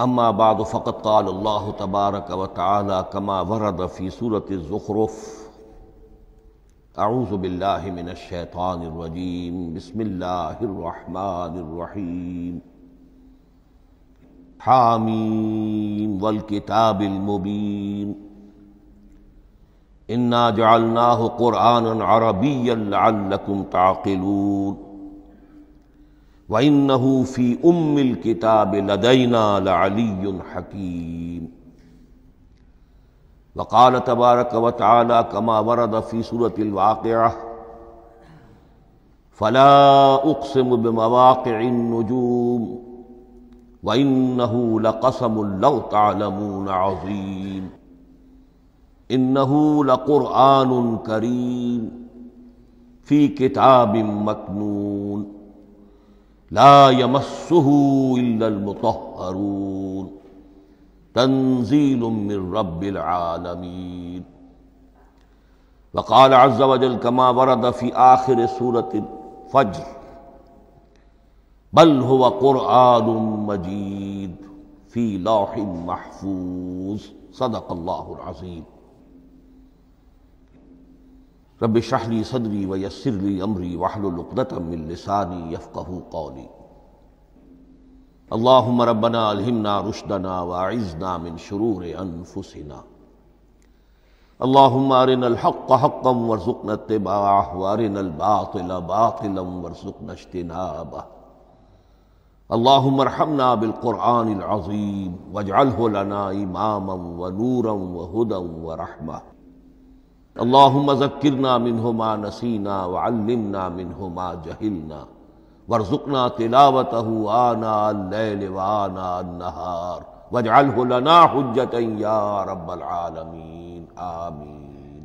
अम्मा बाद फ़कत काल्ह तबारक व ताली कमा वरद फ़ी सूरत ज़ुखरफ़ आऊज़बिल्लिमिनशैतानरजीम बसमिल्लाम हामीम वलकिताबिलमुबीन इन्ना जालना क़ुरान अरबी ताकिलून वनहूफ़ी उम्मिल किताब लदैना लली हकीम वकाल तबारक व ताली कमा वरद फ़ी सूरत वाक़ फ़ला उकसम बमवाक़ नजूम वनहू लकसम तमून अज़ीम इन्नहू लक़ुरआन करीम फ़ी किताब मकनून لا يمسه إلا المطهرون تنزيل من رب العالمين وقال عز وجل كما ورد في آخر سورة الفجر بل هو قرآن مجيد في لوح محفوظ صدق الله العظيم रब शाहली सदरी व यसरली अमरी वाहलुलतमिलसानी यफ़ू कौली अल्लाम रबना अलहमना रुशदना वाइजना मिन शुरूर अनफुसिना अल्लाम आरिन हक़ हक़म वरजुकन तबाह वारिन बातिल बातिलम वरजुकन अश्तनाब अल्लाम रहमना बिलकुरान अज़ीम वजाल लना इमाम व नूरम व हुदम व रहमा अल्लाहमज़क्ना मिनहुमा नसीना वल्लमना मिनहुमा जहिलना वरजुकना तिलावत आना वाना नहार वजाल लना हजत या रब्बलमीन आमीन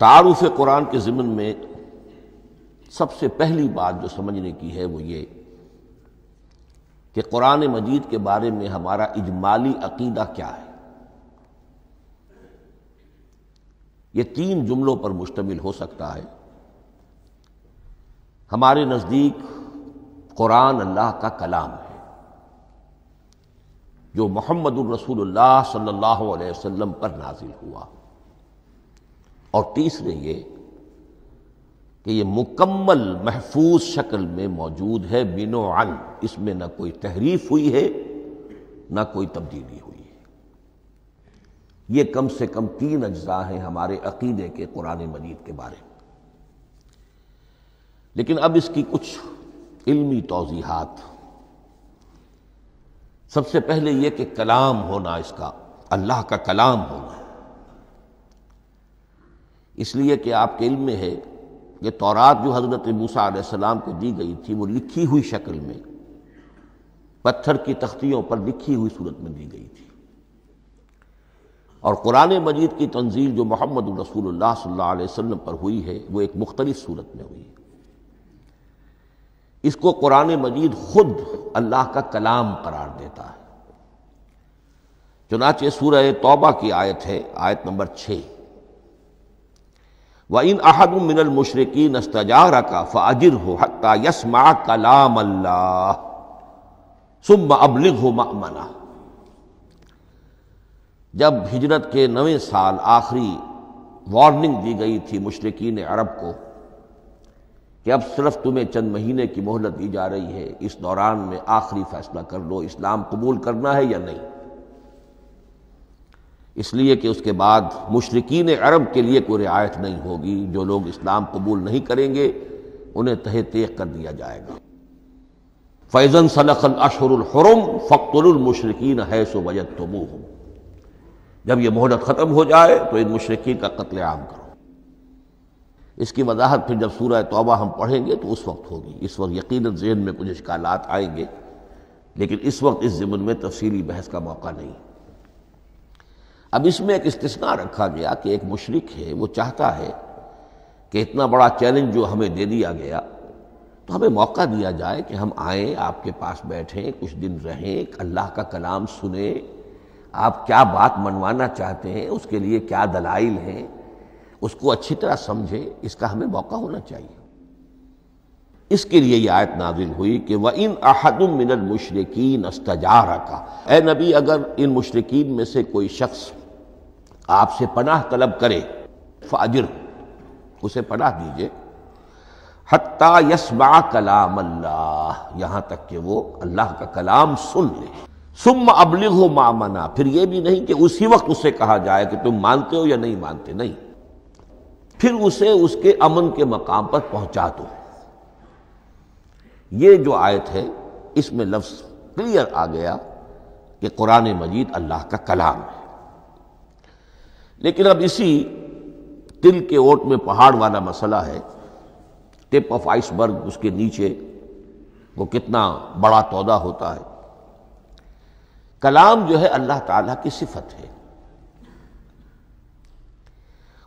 तारुफ कुरान के ज़िमन में सबसे पहली बात जो समझने की है वो ये कि कुरान मजीद के बारे में हमारा इजमाली अकीदा क्या है ये तीन जुमलों पर मुश्तमिल हो सकता है हमारे नज़दीक कुरान अल्लाह का कलाम है जो मोहम्मद रसूलुल्लाह सल्लल्लाहु अलैहि वसल्लम पर नाजिल हुआ और तीसरे ये कि ये मुकम्मल महफूज शक्ल में मौजूद है बिनो अन इसमें ना कोई तहरीफ हुई है ना कोई तब्दीली ये कम से कम तीन अज्जा हैं हमारे अकीदे के कुरान मजीद के बारे में लेकिन अब इसकी कुछ इल्मी तोजीहात सबसे पहले यह कि कलाम होना इसका अल्लाह का कलाम होना इसलिए कि आपके इल्म में है ये तौरात जो हज़रत मूसा सलाम को दी गई थी वो लिखी हुई शक्ल में पत्थर की तख्तियों पर लिखी हुई सूरत में दी गई थी और कुरान मजीद की तंजील जो मोहम्मद रसूल सल्ला पर हुई है वो एक मुख्तलिफ सूरत में हुई है इसको कुरान मजीद खुद अल्लाह का कलाम करार देता है चुनाचे सूर तोबा की आयत है आयत नंबर छः व इन अहद मिनल मुशरकी नस्तजार का फ़ाजिर हो हत्ता यसमा कलाम अल्लाह सुब अबलिग हो मना जब हिजरत के नवे साल आखिरी वार्निंग दी गई थी मुशरकिन अरब को कि अब सिर्फ तुम्हें चंद महीने की मोहलत दी जा रही है इस दौरान में आखिरी फैसला कर लो इस्लाम कबूल करना है या नहीं इसलिए कि उसके बाद मुशरकिन अरब के लिए कोई रियायत नहीं होगी जो लोग इस्लाम कबूल नहीं करेंगे उन्हें तहे तेक कर दिया जाएगा फैज़न सलखल अशहरम फ़क्तुलमशरकिन है सो वजत तुम जब यह मोहलत ख़त्म हो जाए तो इन मुशरकिन का कत्ल आम करो इसकी वजाहत फिर जब सूरह तोबा हम पढ़ेंगे तो उस वक्त होगी इस वक्त यकीन जहन में कुछ इश्काल आएंगे लेकिन इस वक्त इस ज़मन में तफसीली बहस का मौका नहीं अब इसमें एक इस्तना रखा गया कि एक मुशरक है वो चाहता है कि इतना बड़ा चैलेंज जो हमें दे दिया गया तो हमें मौका दिया जाए कि हम आएँ आपके पास बैठें कुछ दिन रहें अल्लाह का कलाम सुने आप क्या बात मनवाना चाहते हैं उसके लिए क्या दलाइल हैं उसको अच्छी तरह समझे इसका हमें मौका होना चाहिए इसके लिए यह आयत नाजिल हुई कि वह इन अहदम मिनल मुशरकिन अस्तार का ए नबी अगर इन मुशरकिन में से कोई शख्स आपसे पनाह तलब करे फाजिर उसे पनाह दीजिए हत्ता यस्मा कलाम अल्लाह यहां तक कि वो अल्लाह का कलाम सुन ले सुम अबलिग हो मामना फिर यह भी नहीं कि उसी वक्त उसे कहा जाए कि तुम मानते हो या नहीं मानते नहीं फिर उसे उसके अमन के मकाम पर पहुंचा दो ये जो आयत है इसमें लफ्ज क्लियर आ गया कि कुरान मजीद अल्लाह का कलाम है लेकिन अब इसी तिल के ओट में पहाड़ वाला मसला है टिप ऑफ आइसबर्ग उसके नीचे वो कितना बड़ा तोदा होता है कलाम जो है अल्लाह ताला की सिफत है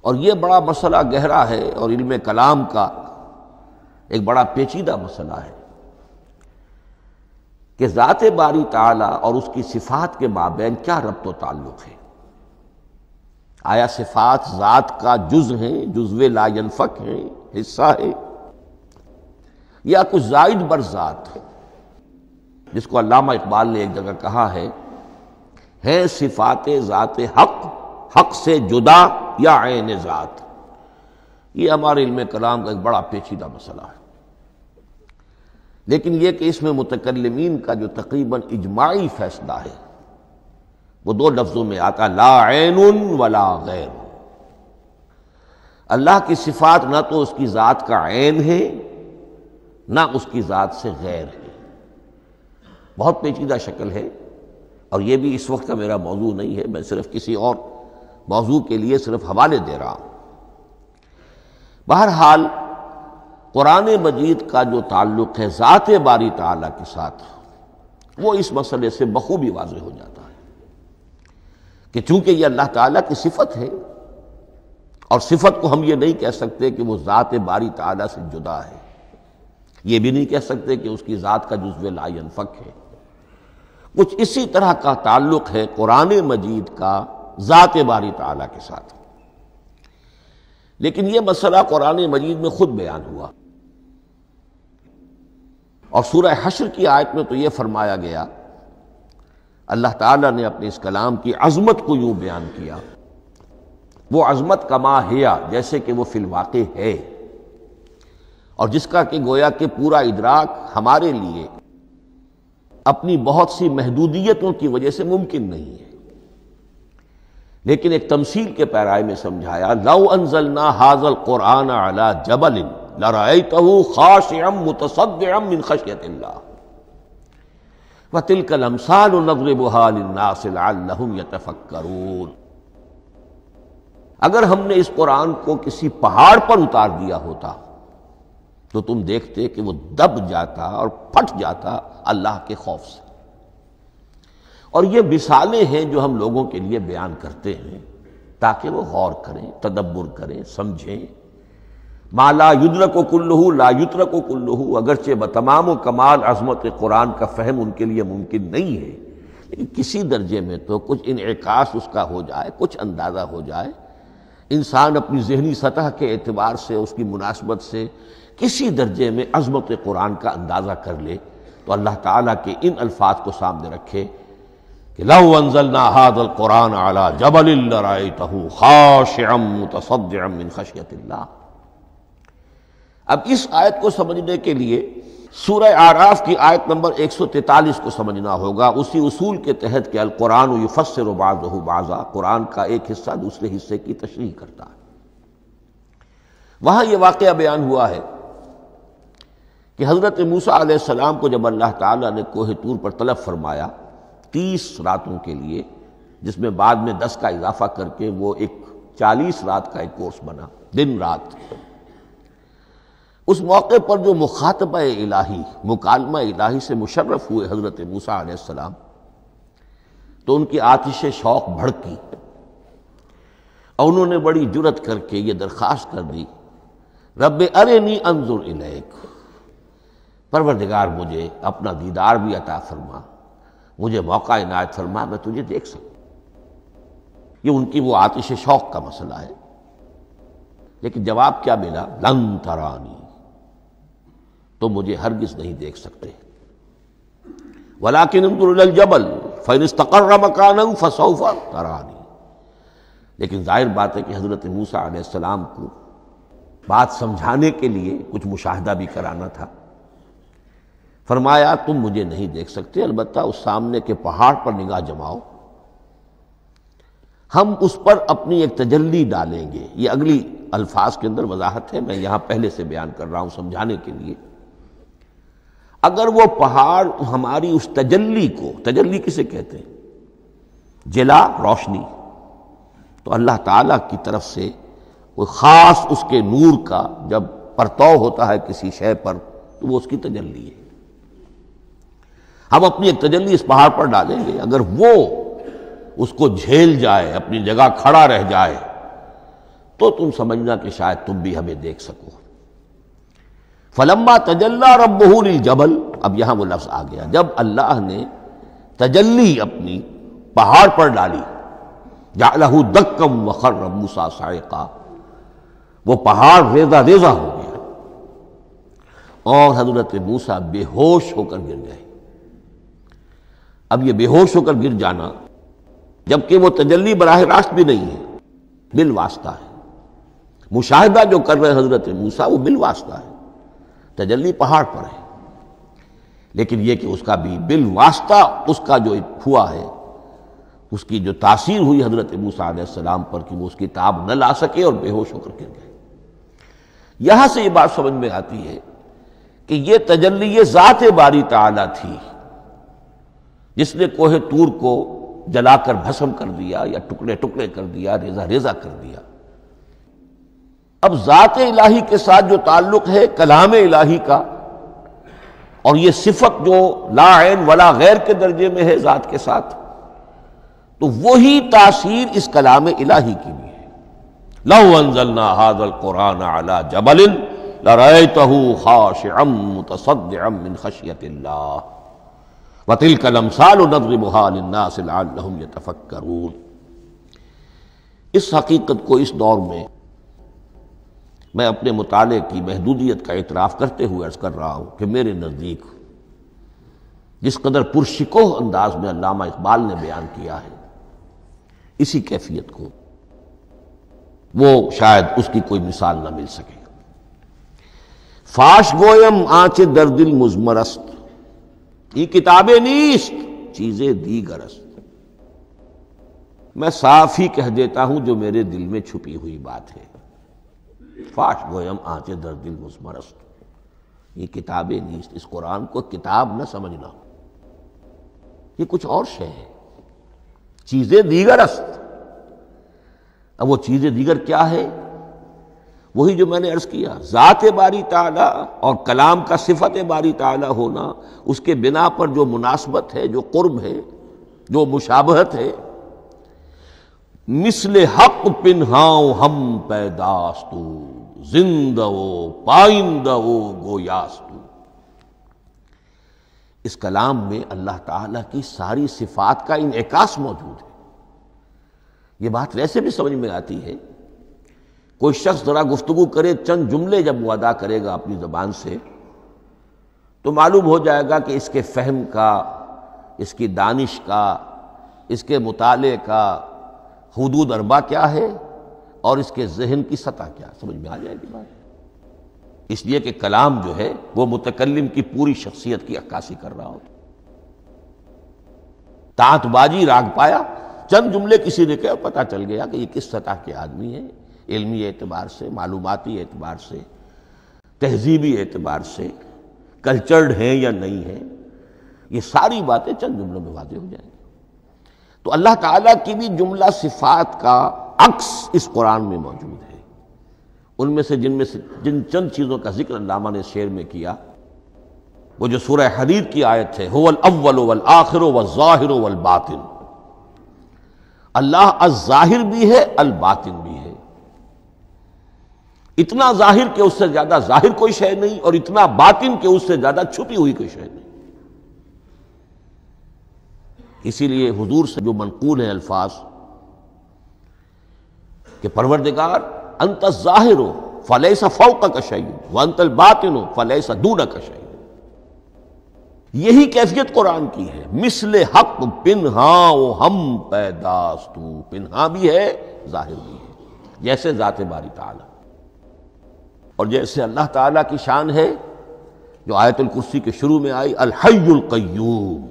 और यह बड़ा मसला गहरा है और इल्म कलाम का एक बड़ा पेचीदा मसला है कि ज़ात बारी ताला और उसकी सिफात के माबेन क्या रब्त ताल्लुक है आया सिफात ज़ात का जुज है जुजव लाइनफक है हिस्सा है या कुछ जायद बरजात है जिसको अलामा इकबाल ने एक जगह कहा है है सिफात ज़ात हक हक से जुदा या आन ज़ात ये हमारे इल्म कलाम का एक बड़ा पेचीदा मसला है लेकिन यह कि इसमें मुतकलमीन का जो तकरीबन इजमाही फैसला है वो दो लफ्ज़ों में आता ला ऐन वला गैर अल्लाह की सिफात ना तो उसकी ज़ात का आन है ना उसकी ज़ात से गैर है बहुत पेचीदा शक्ल है और ये भी इस वक्त का मेरा मौजू नहीं है मैं सिर्फ किसी और मौजू के लिए सिर्फ हवाले दे रहा हूँ बहरहाल कुरान मजीद का जो ताल्लुक है ज़ात बारी ताला के साथ वो इस मसले से बखूबी वाज हो जाता है कि चूंकि ये अल्लाह ताला की सिफत है और सिफत को हम ये नहीं कह सकते कि वो ज़ात बारी ताला से जुदा है ये भी नहीं कह सकते कि उसकी ज़ात का जुज्व लाइन फ़क है कुछ इसी तरह का ताल्लुक है कुरान मजीद का ज़ात बारी ताला के साथ लेकिन यह मसला कुरान मजीद में खुद बयान हुआ और सूर्य हशर की आयत में तो यह फरमाया गया अल्लाह ताला ने अपने इस कलाम की अजमत को यूं बयान किया वो अजमत कमा हिया जैसे कि वो फिलवाक़ है और जिसका कि गोया कि पूरा इदराक हमारे लिए अपनी बहुत सी महदूदियतों की वजह से मुमकिन नहीं है लेकिन एक तमसील के पैराए में समझाया लव अनजलना हाजल कुरान अला जबल लड़ाई तहु खाश एम खशियत व तिलकल अगर हमने इस कुरान को किसी पहाड़ पर उतार दिया होता तो तुम देखते कि वो दब जाता और फट जाता अल्लाह के खौफ से और ये मिसालें हैं जो हम लोगों के लिए बयान करते हैं ताकि वो गौर करें तदब्बर करें समझें माला युद्र को कुल्लू ला युद्र को कुल्लू अगरचे बतमाम कमाल अजमत कुरान का फहम उनके लिए मुमकिन नहीं है लेकिन किसी दर्जे में तो कुछ इनकास उसका हो जाए कुछ अंदाज़ा हो जाए इंसान अपनी जहनी सतह के एतबार से उसकी मुनासबत से किसी दर्जे में अजमत कुरान का अंदाज़ा कर ले तो अल्लाह ताला के इन अल्फाज को सामने रखे कि लव अंजल नाहादल कुरान आला जबल खाशमिन खशियत अब इस आयत को समझने के लिए सूरह आराफ की आयत नंबर एक सौ 143 को समझना होगा उसी उसूल के तहत कि कुरान युफसर बाजू बाजा कुरान का एक हिस्सा दूसरे हिस्से की तशरी करता है वहां यह वाक़ बयान हुआ है कि हज़रत मूसा आसमाम को जब अल्लाह ताला ने कोह तूर पर तलब फरमाया तीस रातों के लिए जिसमें बाद में दस का इजाफा करके वो एक चालीस रात का एक कोर्स बना दिन रात उस मौके पर जो मुखातब इलाही मुकालमा इलाही से मुशर्रफ हुए हज़रत मूसा आसमाम तो उनकी आतिश शौक भड़की और उन्होंने बड़ी जुरत करके ये दरख्वास्त कर दी रब अरे नी अंजुर इलेक परवरदिगार मुझे अपना दीदार भी अता फरमा मुझे मौका इनायत फरमा मैं तुझे देख सकूँ ये उनकी वो आतिश शौक का मसला है लेकिन जवाब क्या मिला लंग तरानी तो मुझे हरगिज नहीं देख सकते वलाकिन जबल फैनस्तकर मकान तरानी लेकिन जाहिर बात है कि हज़रत मूसा को बात समझाने के लिए कुछ मुशाह भी कराना था फरमाया तुम मुझे नहीं देख सकते अलबत्त उस सामने के पहाड़ पर निगाह जमाओ हम उस पर अपनी एक तजल्ली डालेंगे ये अगली अल्फाज के अंदर वजाहत है मैं यहां पहले से बयान कर रहा हूं समझाने के लिए अगर वो पहाड़ हमारी उस तजल्ली को तजल्ली किसे कहते हैं जिला रोशनी तो अल्लाह ताला की तरफ से वो खास उसके नूर का जब परतव होता है किसी शय पर तो वो उसकी तजल्ली है हम अपनी एक तजल्ली इस पहाड़ पर डालेंगे अगर वो उसको झेल जाए अपनी जगह खड़ा रह जाए तो तुम समझना कि शायद तुम भी हमें देख सको फलम्बा तजल्ला रबहूल जबल अब यहां वो लफ्ज आ गया जब अल्लाह ने तजल्ली अपनी पहाड़ पर डाली जालहू दक्कम वखर रबूसा सा वो पहाड़ रेजा रेजा हो गया और हजरत मूसा बेहोश होकर गिर गए अब ये बेहोश होकर गिर जाना जबकि वो तजल्ली बराह रास्त भी नहीं है बिल वास्ता है मुशाहिदा जो कर रहे हैं हजरत मूसा वो बिल वास्ता है तजल्ली पहाड़ पर है लेकिन यह कि उसका भी बिल वास्ता उसका जो हुआ है उसकी जो तासीर हुई हजरत मूसा पर कि वो उसकी ताब न ला सके और बेहोश होकर गिर गए यहां से ये बात समझ में आती है कि ये तजल्ली ये ज़ात बारी ताला थी जिसने कोहे तूर को जलाकर भस्म कर दिया या टुकड़े टुकड़े कर दिया रेजा रेजा कर दिया अब ज़ात इलाही के साथ जो ताल्लुक है कलाम इलाही का और ये सिफत जो लाइन वला गैर के दर्जे में है ज़ात के साथ तो वही तासीर इस कलाम इलाही की भी है लहजलना हाजल कुरान अला जबलिन लरतहू खाश अम तसद अम खशियत वतिल कलम साल इस हकीकत को इस दौर में मैं अपने मुताले की महदूदियत का इतराफ करते हुए अर्ज़ कर रहा हूँ कि मेरे नज़दीक जिस कदर पुरशिकोह अंदाज में अलामा इकबाल ने बयान किया है इसी कैफियत को वो शायद उसकी कोई मिसाल ना मिल सके फाश गोयम आँच दर्दिल दिल मुजमरस्त ये किताबें नीस्त चीजें दी गरज मैं साफ ही कह देता हूं जो मेरे दिल में छुपी हुई बात है फाश गोयम आंचे दर दिल मुस्मरस्त ये किताबें नीस्त इस कुरान को किताब न समझना ये कुछ और शय है चीजें दीगर अस्त अब वो चीजें दीगर क्या है वही जो मैंने अर्ज़ किया ज़ात बारी ताला और कलाम का सिफत बारी ताला होना उसके बिना पर जो मुनासबत है जो कुर्ब है जो मुशाबहत है मिसल हक पिन्हाओ हम पैदास्तू जिंदवो पाइंदवो गोयास्तू इस कलाम में अल्लाह ताला की सारी सिफात का इनकास मौजूद है ये बात वैसे भी समझ में आती है कोई शख्स ज़रा गुफ्तु करे चंद जुमले जब वो अदा करेगा अपनी ज़बान से तो मालूम हो जाएगा कि इसके फहम का इसकी दानिश का इसके मुताले का हदूद अरबा क्या है और इसके जहन की सतह क्या समझ में आ जाएगी बात इसलिए कि कलाम जो है वह मुतकलम की पूरी शख्सियत की अक्कासी कर रहा हो तांतबाजी राग पाया चंद जुमले किसी ने कहे पता चल गया कि ये किस सतह के आदमी है इल्मी एतबार से मालूमती एतबार से तहजीबी एतबार से कल्चर्ड हैं या नहीं हैं ये सारी बातें चंद जुमलों में वादे हो जाएंगी तो अल्लाह ताला की भी जुमला सिफात का अक्स इस कुरान में मौजूद है उनमें से जिनमें से जिन चंद चीज़ों का जिक्र अल्लामा ने शेर में किया वो जो सूरह हदीद की आयत है होवल अव्वल वल आखिर वल ज़ाहिर वल बातिन अल्लाह अज़ाहिर भी है अल बातिन भी है इतना जाहिर के उससे ज्यादा जाहिर कोई शय नहीं और इतना बातिन के उससे ज्यादा छुपी हुई कोई शय नहीं इसीलिए हुजूर से जो मनकूल है अल्फाज के परवरदिगार अंत जाहिर हो फलैसा फौक का कशाई वह अंतल बातिन हो सा दूना का शय यही कैफियत कुरान की है मिसल हक वो हम पैदास्तू पिन्हा भी है जाहिर भी है जैसे जाते बारी ताला और जैसे अल्लाह ताला की शान है जो आयतुल कुर्सी के शुरू में आई अलहयुल कयूम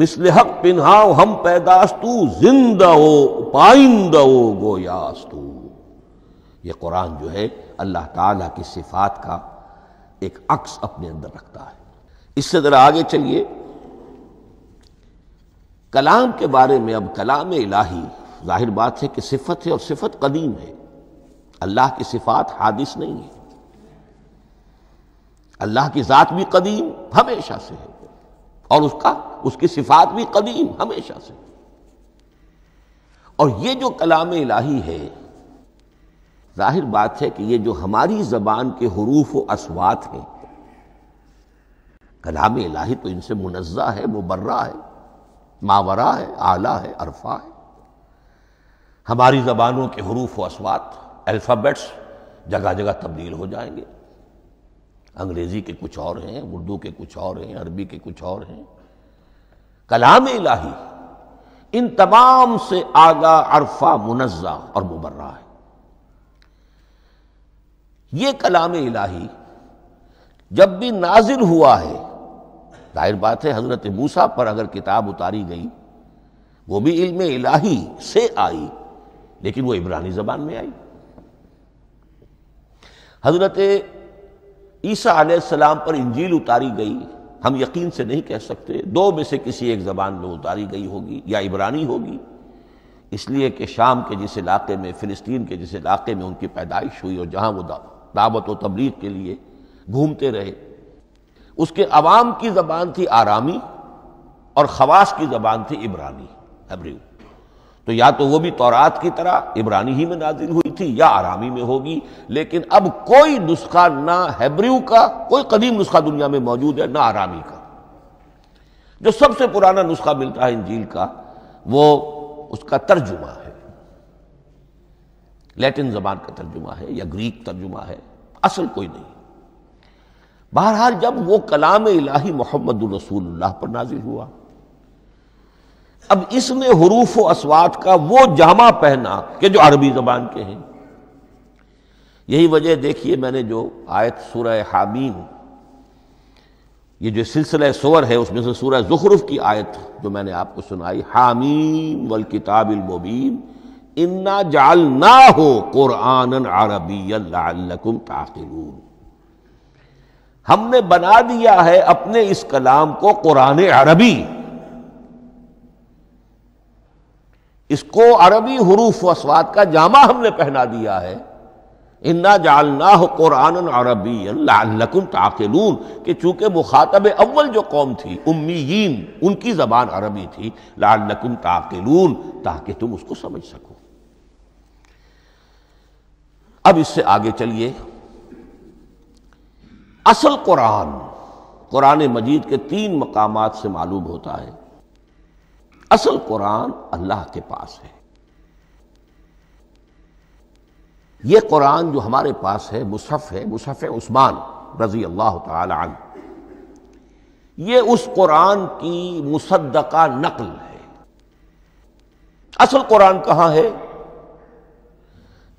मिसल हक पिन्हाओ हम पैदास्तू जिंदा हो पाइंदा हो गोयास्तू ये कुरान जो है अल्लाह ताला की सिफात का एक अक्स अपने अंदर रखता है इससे ज़रा आगे चलिए कलाम के बारे में अब कलाम इलाही जाहिर बात है कि सिफत है और सिफत कदीम है अल्लाह की सिफात हादिस नहीं है अल्लाह की ज़ात भी कदीम हमेशा से है और उसका उसकी सिफात भी कदीम हमेशा से और ये जो कलाम इलाही है जाहिर बात है कि ये जो हमारी जबान के हरूफ व असवात हैं कलाम इलाही तो इनसे मुनज़ा है मुबर्रा है मावरा है आला है अरफा है हमारी ज़बानों के हरूफ व असवात अल्फ़ाबेट्स जगह जगह तब्दील हो जाएंगे अंग्रेज़ी के कुछ और हैं उर्दू के कुछ और हैं अरबी के कुछ और हैं कलाम इलाही इन तमाम से आगा अरफा मुनज़ा और मुबर्रा है ये कलाम इलाही जब भी नाजिल हुआ है जाहिर बात है हज़रत मूसा पर अगर किताब उतारी गई वो भी इल्म इलाही से आई लेकिन वो इब्रानी ज़बान में आई हजरत ईसा सलाम पर इंजील उतारी गई हम यकीन से नहीं कह सकते दो में से किसी एक ज़बान में उतारी गई होगी या इब्रानी होगी इसलिए कि शाम के जिस इलाके में फ़िलिस्तीन के जिस इलाके में उनकी पैदाइश हुई और जहां वो दावत व तबलीग के लिए घूमते रहे उसके अवाम की ज़बान थी आरामी और खवास की ज़बान थी इब्रानी हबरी तो या तो वो भी तौरात की तरह इब्रानी ही में नाजिल हुई थी या आरामी में होगी लेकिन अब कोई नुस्खा ना हैब्रू का कोई कदीम नुस्खा दुनिया में मौजूद है ना आरामी का जो सबसे पुराना नुस्खा मिलता है इंजील का वो उसका तर्जुमा है लैटिन जबान का तर्जुमा है या ग्रीक तर्जुमा है असल कोई नहीं बहरहाल जब वो कलाम इलाही मोहम्मद रसूलुल्लाह पर नाजिल हुआ अब इसने हरूफ व असवात का वो जामा पहना कि जो अरबी जबान के हैं यही वजह देखिए मैंने जो आयत सूरह हामीम ये जो सिलसिला सोर है उसमें से सूरह जुखरुफ की आयत जो मैंने आपको सुनाई हामीम वल किताबिल मुबीन इन्ना जाल ना हो कुरान अरबी ताकिलून हमने बना दिया है अपने इस कलाम को कुरान अरबी इसको अरबी हरूफ वसवात का जामा हमने पहना दिया है इन्ना जालना कुरान अरबी अल्लाकुम ताकिलून के चूंकि मुखातब अव्वल जो कौम थी उम्मी उनकी ज़बान अरबी थी लालकुम ताकिलून ताकि तुम उसको समझ सको अब इससे आगे चलिए असल कुरान कुरान मजीद के तीन मकाम से मालूम होता है असल कुरान अल्लाह के पास है यह कुरान जो हमारे पास है मुसफ़ है मुसफ़ उस्मान रजी अल्लाह तन ये उस कुरान की का नकल है असल कुरान कहां है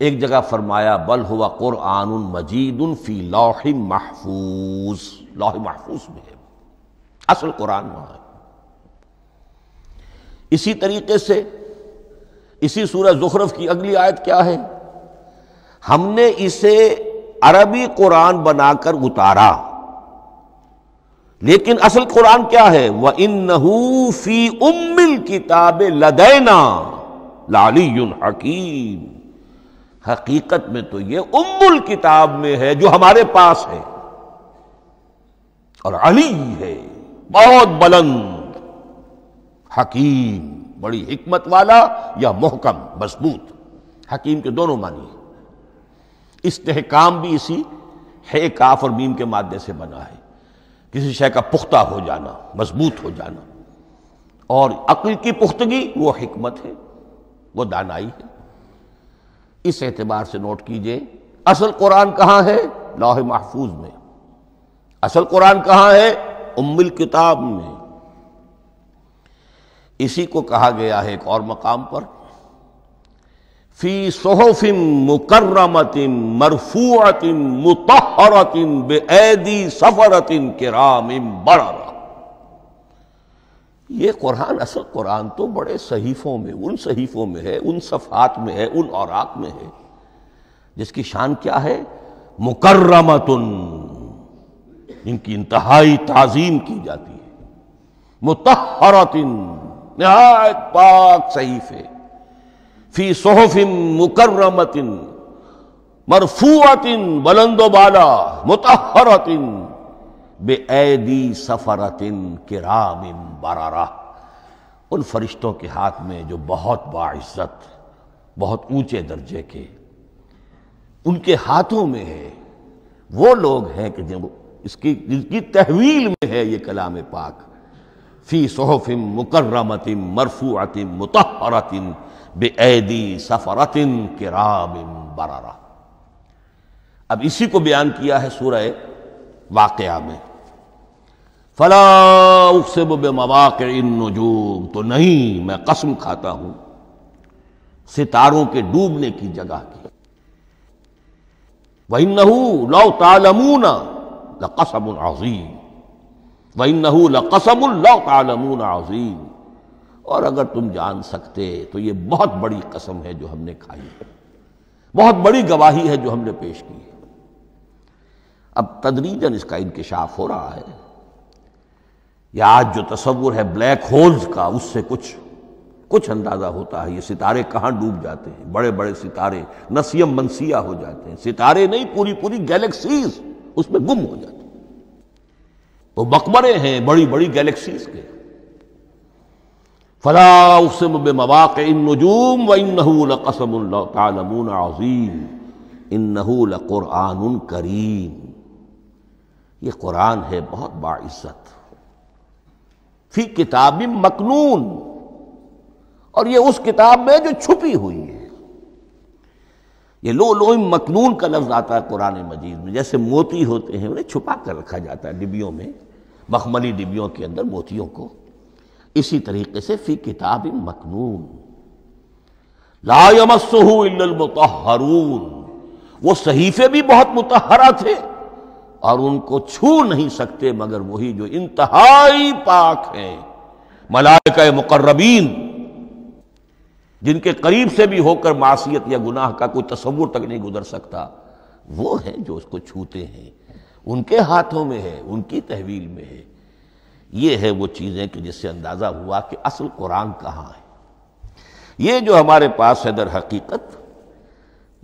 एक जगह फरमाया बल हुआ कुरआन मजीद फी लौह महफूज लौह महफूज में है असल कुरान वहां है इसी तरीके से इसी सूरज जुखरफ की अगली आयत क्या है हमने इसे अरबी कुरान बनाकर उतारा लेकिन असल कुरान क्या है वह इन फी उम्मिल किताब लदैना लाली हकीम हकीकत में तो यह उम्मुल किताब में है जो हमारे पास है और अली है बहुत बुलंद हकीम बड़ी हिकमत वाला या मोहकम मजबूत हकीम के दोनों मानिए इस्तेकाम भी इसी है काफ और मीम के मादे से बना है किसी शय का पुख्ता हो जाना मजबूत हो जाना और अक्ल की पुख्तगी वो हिकमत है वो दानाई है इस एतबार से नोट कीजिए असल कुरान कहाँ है लाह महफूज में असल कुरान कहाँ है उम्मिल किताब में इसी को कहा गया है एक और मकाम पर फी सोहफिम मुकर्रमतिम मरफूअतिम मुतहरतिम बेदी सफरतिम किरामिम बड़ा ये कुरान असल कुरान तो बड़े सहीफों में उन सहीफों में है उन सफ़ात में है उन औरक में है जिसकी शान क्या है मुकर्रमतुन इनकी इंतहाई ताजीम की जाती है मुतहरतिन नहायत पाक सहीफे फी सोहफिम मुकर्रमतिन मरफूअतिन बुलंदो बाला मुतहरतिन बेदी सफरतिन किराम बरारा उन फरिश्तों के हाथ में जो बहुत बाइज्जत बहुत ऊंचे दर्जे के उनके हाथों में है वो लोग हैं कि जो इसकी जिसकी तहवील में है ये कलाम पाक फ़ी सहफ़िम मुकर्रमतिम मरफूतिम मुतहरतिन बेदी सफ़रतिन किराबिम बरारा अब इसी को बयान किया है सूरह वाकया में फ़लाब इन नजूम तो नहीं मैं कसम खाता हूं सितारों के डूबने की जगह की वही नहू लौ तालमूना कसम आजीम वही और अगर तुम जान सकते तो ये बहुत बड़ी कसम है जो हमने खाई है बहुत बड़ी गवाही है जो हमने पेश की है अब तदरीजन इसका इंकशाफ हो रहा है या आज जो तस्वुर है ब्लैक होल्स का उससे कुछ कुछ अंदाजा होता है ये सितारे कहाँ डूब जाते हैं बड़े बड़े सितारे नसीम मनसिया हो जाते हैं सितारे नहीं पूरी पूरी गैलेक्सीज उसमें गुम हो जाते हैं वो तो मकबरे हैं बड़ी बड़ी गैलेक्सीज के फला उसम बे मवाक़ इन नजूम व इन नहूल कसम तालमून अजीम इन नहूल क़ुरान करीम ये कुरान है बहुत बाइज़्ज़त फी किताब मकनून और ये उस किताब में जो छुपी हुई है ये लो लो मकनून का लफ्ज़ आता है कुरान मजीद में जैसे मोती होते हैं उन्हें छुपा कर रखा जाता है डिब्बियों में मखमली डिबियों के अंदर मोतियों को इसी तरीके से फी किताब मकनून लामसूमतहरून वो सहीफे भी बहुत मुतहरा थे और उनको छू नहीं सकते मगर वही जो इंतहाई पाक हैं मलायक मुकर्रबीन जिनके करीब से भी होकर मासीत या गुनाह का कोई तस्वुर तक नहीं गुजर सकता वो है जो उसको छूते हैं उनके हाथों में है उनकी तहवील में है ये है वो चीज़ें कि जिससे अंदाज़ा हुआ कि असल कुरान कहाँ है ये जो हमारे पास है दर हकीकत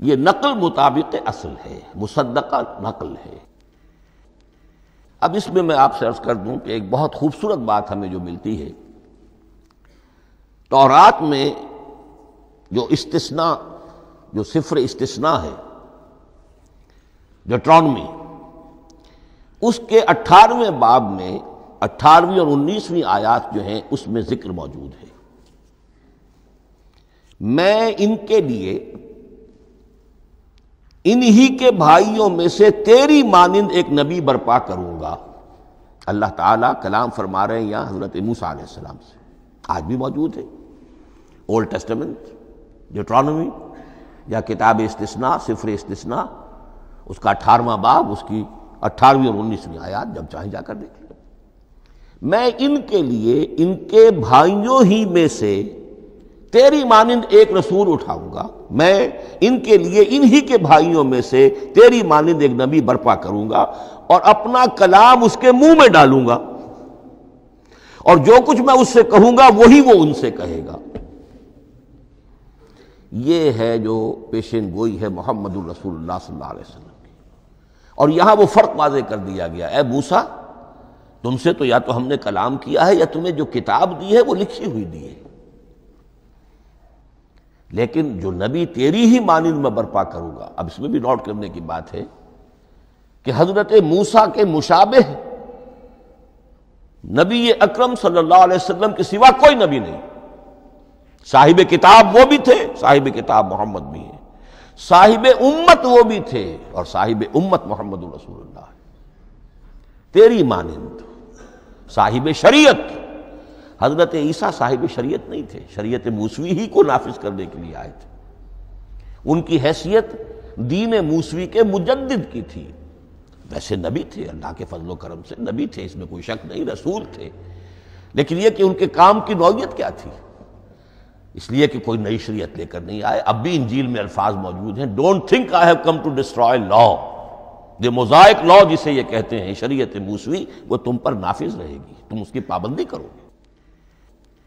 ये नकल मुताबिक असल है मुसद्दका नकल है अब इसमें मैं आपसे अर्ज कर दूं कि एक बहुत खूबसूरत बात हमें जो मिलती है तौरात में जो इस्तना जो सिफर इस्तना है जो ट्रॉनमी उसके अट्ठारहवें बाब में अट्ठारहवीं और उन्नीसवीं आयात जो है उसमें जिक्र मौजूद है मैं इनके लिए इन्हीं के भाइयों में से तेरी मानिंद एक नबी बरपा करूंगा अल्लाह ताला कलाम फरमा रहे हैं यहाँ हज़रत मूसा सलाम से आज भी मौजूद है ओल्ड टेस्टमेंट डिट्रॉनमी या किताब इस्तना सिफर इस्तना उसका अठारवा बाब उसकी अट्ठारहवीं और उन्नीसवीं आयात जब चाहे जाकर देख लें मैं इनके लिए इनके भाइयों ही में से तेरी मानिंद एक रसूल उठाऊंगा मैं इनके लिए इन्हीं के भाइयों में से तेरी मानिंद एक नबी बर्पा करूंगा और अपना कलाम उसके मुंह में डालूंगा और जो कुछ मैं उससे कहूंगा वही वो उनसे कहेगा ये है जो पेशेंट गोई है मोहम्मद रसूल सल्लल्लाहु अलैहि वसल्लम और यहां वो फर्क वाजे कर दिया गया ए मूसा तुमसे तो या तो हमने कलाम किया है या तुम्हें जो किताब दी है वो लिखी हुई दी है लेकिन जो नबी तेरी ही मानिंद में बर्पा करूंगा अब इसमें भी नोट करने की बात है कि हजरत मूसा के मुशाबे नबी अक्रम सल्लाम के सिवा कोई नबी नहीं साहिब किताब वो भी थे साहिब किताब मोहम्मद भी है साहिब उम्मत वो भी थे और साहिब उम्मत मोहम्मद रसूलुल्लाह तेरी मानिंद साहिब शरीयत हजरत ईसा साहिब शरीयत नहीं थे शरीयत मूसवी ही को नाफिज करने के लिए आए थे उनकी हैसियत दीन मूसवी के मुजद्द की थी वैसे नबी थे अल्लाह के फजलो करम से नबी थे इसमें कोई शक नहीं रसूल थे लेकिन यह कि उनके काम की नौीयत क्या थी इसलिए कि कोई नई शरीयत लेकर नहीं आए अब भी इंजील में अल्फाज मौजूद हैं don't think I have come to destroy law the Mosaic law जिसे ये कहते हैं शरीयत मूसवी वो तुम पर नाफिज रहेगी तुम उसकी पाबंदी करोगे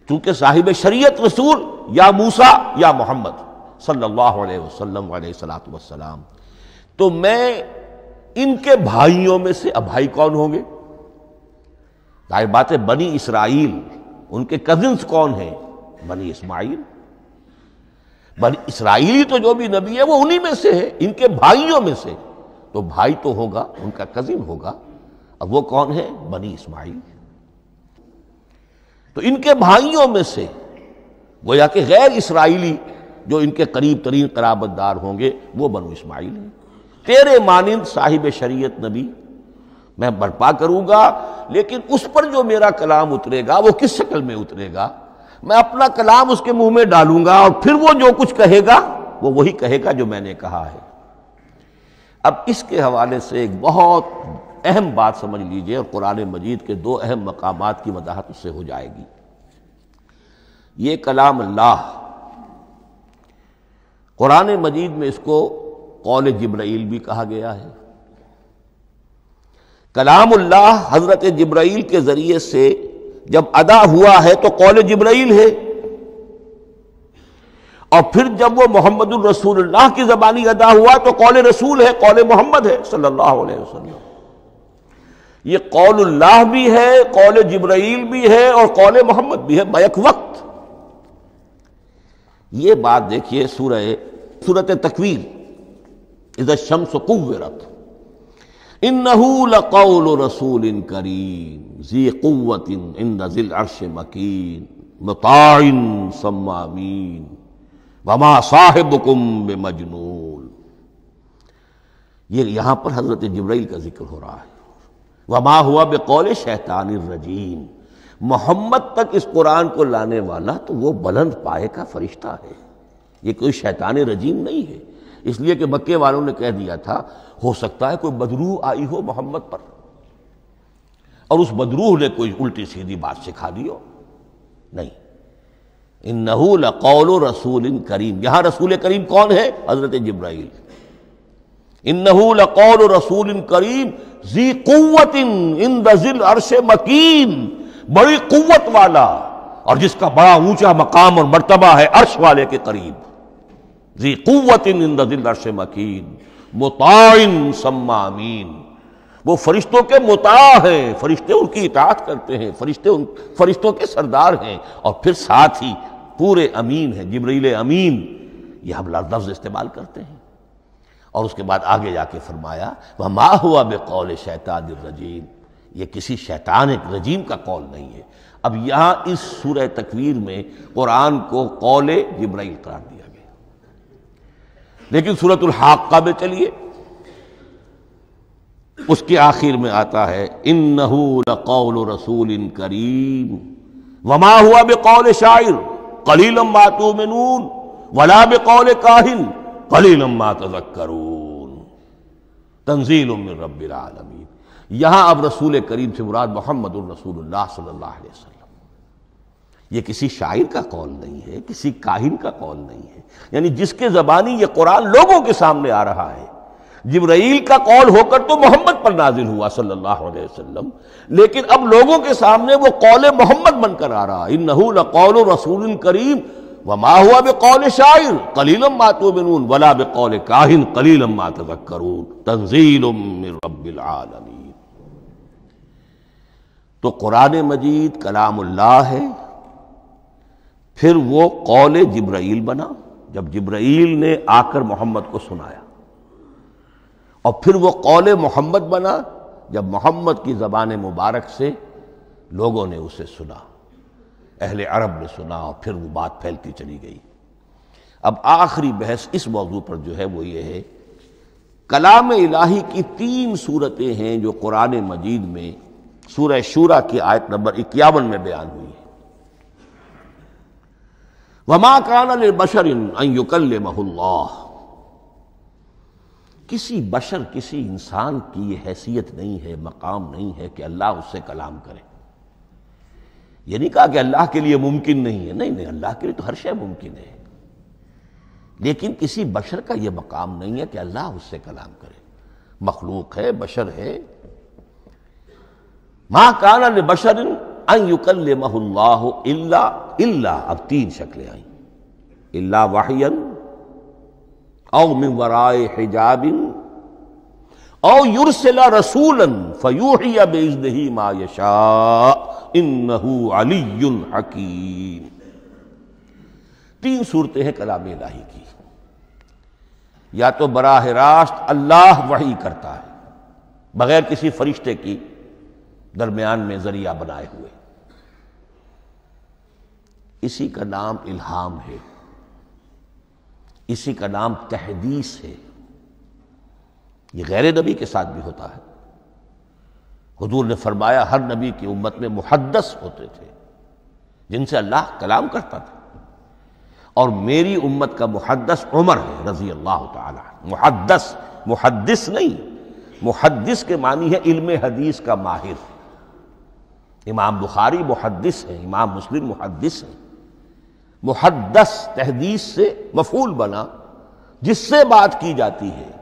क्योंकि साहिब शरीयत रसूल या मूसा या मोहम्मद सल्लल्लाहु अलैहि वसल्लम सलात वसलाम तो मैं इनके भाइयों में से अभाई कौन होंगे बातें बनी इसराइल उनके कजिन्स कौन हैं बनी इस्माइल बनी इसराइली तो जो भी नबी है वो उन्हीं में से है इनके भाइयों में से तो भाई तो होगा उनका कजिन होगा अब वो कौन है बनी इस्माइल तो इनके भाइयों में से गोया कि गैर इसराइली जो इनके करीब तरीन कराबतदार होंगे वो बनो इस्माइल है तेरे मानंद साहिब शरीयत नबी मैं बर्पा करूंगा लेकिन उस पर जो मेरा कलाम उतरेगा वो किस शक्ल में उतरेगा मैं अपना कलाम उसके मुंह में डालूंगा और फिर वो जो कुछ कहेगा वो वही कहेगा जो मैंने कहा है अब इसके हवाले से एक बहुत अहम बात समझ लीजिए और कुरान मजीद के दो अहम मकाम की वजाहत उससे हो जाएगी ये कलाम अल्लाह कुरान मजीद में इसको कौल जब्राइल भी कहा गया है कलाम अल्लाह हजरत जब्राइल के ज़रिए से जब अदा हुआ है तो कौल जब्राइल है और फिर जब वो मोहम्मद रसूलुल्लाह की जबानी अदा हुआ तो कौल रसूल है कौल मोहम्मद है सल्लल्लाहु अलैहि वसल्लम ये कौल्लाह भी है कौल जब्राइल भी है और कौल मोहम्मद भी है बैक वक्त ये बात देखिए सूरह सूरत तकवीर इज शम्स कुवरत इन नहूल रसूल इन करीम जी क़वत इन इन पर हज़रत जब्राइल का जिक्र हो रहा है वमा हुआ बकौल शैतान रजीम मोहम्मद तक इस कुरान को लाने वाला तो वो बुलंद पाए का फरिश्ता है ये कोई शैतान रजीम नहीं है इसलिए कि मक्के वालों ने कह दिया था हो सकता है कोई बदरूह आई हो मोहम्मद पर और उस बदरूह ने कोई उल्टी सीधी बात सिखा दी हो नहीं इन नहूल कौल रसूल इन करीम यहां रसूल करीम कौन है हजरत जब्राइल इन नहूल कौल रसूल इन करीम जी कुत इन दिल अरश मकीन बड़ी कुत वाला और जिसका बड़ा ऊंचा मकाम और मरतबा है अर्श वाले के करीब जी कुतिन इन मकीन मुताइन सम्मामीन वो फरिश्तों के मुता हैं फरिश्ते उनकी इतात करते हैं फरिश्ते उन फरिश्तों के सरदार हैं और फिर साथ ही पूरे अमीन हैं जबरील अमीन ये हम लफ्ज़ इस्तेमाल करते हैं और उसके बाद आगे जाके फरमाया वह मा हुआ कौल शैतान रजीम ये किसी शैतान एक रजीम का कौल नहीं है अब यहाँ इस सूर तकवीर में कुरान को कौल जब्राइल करार दिया लेकिन सूरत हाक्का में चलिए उसके आखिर में आता है इन नहूल रसूल इन करीम वमा हुआ बे कौल शायर कलीलम में नून वला बे कौल काहिन कलीलम तो करून तंजील रबीआलमीन यहां अब रसूल करीम से मुराद मोहम्मद रसूल सल्ला ये किसी शायर का कौल नहीं है किसी काहिन का कौल नहीं है यानी जिसके ज़बानी ये कुरान लोगों के सामने आ रहा है जिब्राइल का कौल होकर तो मोहम्मद पर नाजिल हुआ सल्लल्लाहु अलैहि वसल्लम लेकिन अब लोगों के सामने वो कौल मोहम्मद बनकर आ रहा है इन न कौल रसूल करीम व मा हुआ बे कौल शायर कलीलम मातो बिन वला बे कौल काहिन कलीलम मा तजक्करून तंजील तो कुरान मजीद कलामुल्लाह है फिर वो कौल जब्राइल बना जब जब्राइल ने आकर मोहम्मद को सुनाया और फिर वो कौल मोहम्मद बना जब मोहम्मद की ज़बान मुबारक से लोगों ने उसे सुना अहले अरब ने सुना और फिर वो बात फैलती चली गई अब आखिरी बहस इस मौजू पर जो है वो ये है कलाम इलाही की तीन सूरतें हैं जो कुरान मजीद में सूरह शूरा की आयत नंबर इक्यावन में बयान हुई है वमा कान महुल्ला किसी बशर किसी इंसान की हैसियत नहीं है मकाम नहीं है कि अल्लाह उससे कलाम करे ये नहीं कहा कि अल्लाह के लिए मुमकिन नहीं है नहीं नहीं अल्लाह के लिए तो हर शय मुमकिन है लेकिन किसी बशर का यह मकाम नहीं है कि अल्लाह उससे कलाम करे मखलूक है बशर है माँ कान बशर इल्ला अब तीन शक्लें आई इल्ला वाहियन औ मिवराय हिजाबिन औ युरसला रसूलन फयूहिया मा यशा इन्नहू अलीयुल हकीम तीन सूरतें हैं कलाम इलाही की या तो बराह रास्त अल्लाह वही करता है बगैर किसी फरिश्ते की दरमियान में जरिया बनाए हुए इसी का नाम इल्हाम है इसी का नाम तहदीस है ये गैर नबी के साथ भी होता है हजूर ने फरमाया हर नबी की उम्मत में मुहदस होते थे जिनसे अल्लाह कलाम करता था और मेरी उम्मत का मुहदस उमर है रजी अल्लाह तहदस मुहदस नहीं मुहदस के मानी है इल्म हदीस का माहिर इमाम बुखारी मुहदस है इमाम मुस्लिम मुहदस है मुहदस तहदीस से मफूल बना जिससे बात की जाती है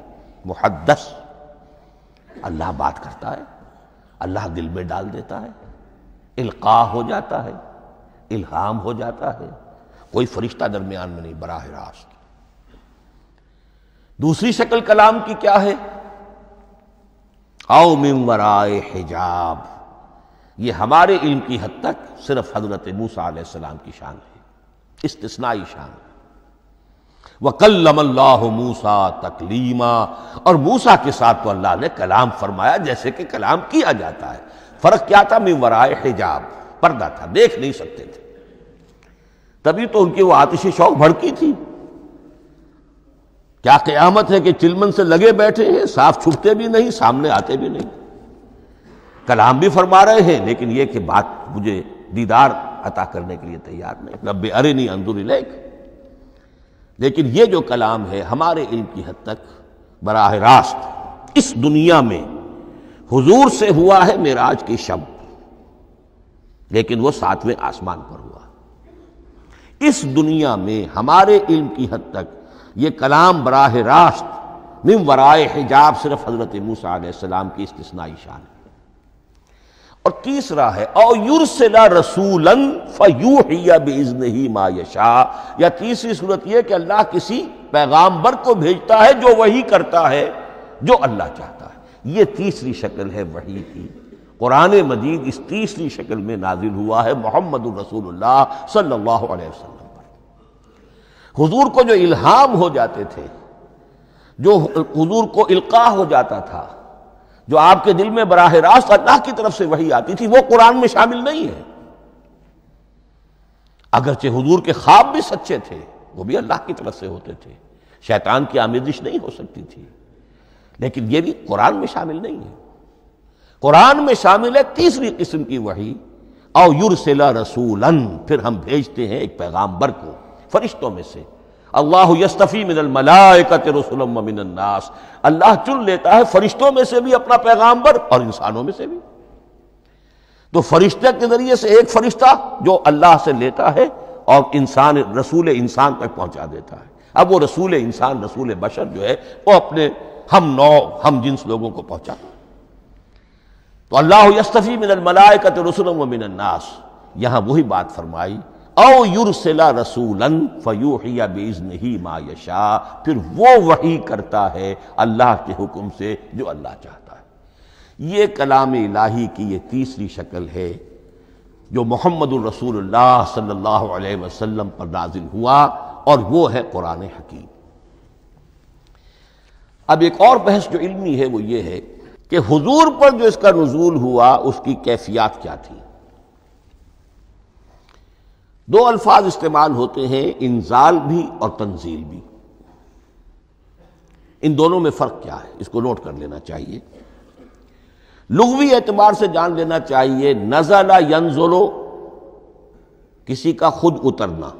मुहदस अल्लाह बात करता है अल्लाह दिल में डाल देता है इल्का हो जाता है इल्हाम हो जाता है कोई फरिश्ता दरमियान में नहीं बराह रास्त दूसरी शक्ल कलाम की क्या है आओ मिमराए हिजाब ये हमारे इल्म की हद तक सिर्फ हजरत मूसा सलाम की शान है इस्तना शान वकलम मूसा तकलीमा और मूसा के साथ तो अल्लाह ने कलाम फरमाया जैसे कि कलाम किया जाता है फर्क क्या था मैं वराय हिजाब पर्दा था देख नहीं सकते थे तभी तो उनकी वो आतिशी शौक भड़की थी क्या कयामत है कि चिलमन से लगे बैठे हैं साफ छुपते भी नहीं सामने आते भी नहीं कलाम भी फरमा रहे हैं लेकिन यह कि बात मुझे दीदार अता करने के लिए तैयार नहीं रब अरे नहीं अंदुर लेकिन ये जो कलाम है हमारे इल्म की हद तक बराह रास्त इस दुनिया में हुजूर से हुआ है मेराज की शब्द लेकिन वो सातवें आसमान पर हुआ इस दुनिया में हमारे इल्म की हद तक ये कलाम बराह रास्त निम वराय हिजाब सिर्फ हजरत मूसा की इसतना शान है और तीसरा है औरसला रसूलन फयूहिया ही मायशा या तीसरी सूरत यह कि अल्लाह किसी पैगाम्बर को भेजता है जो वही करता है जो अल्लाह चाहता है यह तीसरी शक्ल है वही की कुरान मजीद इस तीसरी शक्ल में नाजिल हुआ है मोहम्मद रसूलुल्लाह सल्लल्लाहु पर हुजूर को जो इल्हाम हो जाते थे जो हजूर को इल्का हो जाता था जो आपके दिल में बराह रास्त अल्लाह की तरफ से वही आती थी वो कुरान में शामिल नहीं है अगरचे हुजूर के ख्वाब भी सच्चे थे वो भी अल्लाह की तरफ से होते थे शैतान की आमेजिश नहीं हो सकती थी लेकिन ये भी कुरान में शामिल नहीं है कुरान में शामिल है तीसरी किस्म की वही और युरसेला रसूलन फिर हम भेजते हैं एक पैगाम्बर को फरिश्तों में से अल्लाह यस्तफ़ी मिनल मलायकत रसुलमनास अल्लाह चुन लेता है फरिश्तों में से भी अपना पैगाम्बर और इंसानों में से भी तो फरिश्ते के जरिए से एक फरिश्ता जो अल्लाह से लेता है और इंसान रसूल इंसान तक पहुंचा देता है अब वो रसूल इंसान रसूल बशर जो है वो अपने हम नौ हम जिन्स लोगों को पहुंचाता तो अल्लाह यस्तफ़ी मिनल मलायकत रसुलम मिनन्नास यहां वही बात फरमाई औ युरसिला रसूलन फ़यूहिया बेज़न ही मायशा फिर वो वही करता है अल्लाह के हुक्म से जो अल्लाह चाहता है ये कलाम इलाही की ये तीसरी शक्ल है जो मोहम्मद रसूलुल्लाह सल्लल्लाहु अलैहि वसल्लम पर नाजिल हुआ और वो है कुरान हकीम अब एक और बहस जो इल्मी है वो ये है कि हुजूर पर जो इसका नजूल हुआ उसकी कैफियात क्या थी दो अल्फाज इस्तेमाल होते हैं इंजाल भी और तंजील भी इन दोनों में फर्क क्या है इसको नोट कर लेना चाहिए लुघवी एतबार से जान लेना चाहिए नजला यंजोलो किसी का खुद उतरना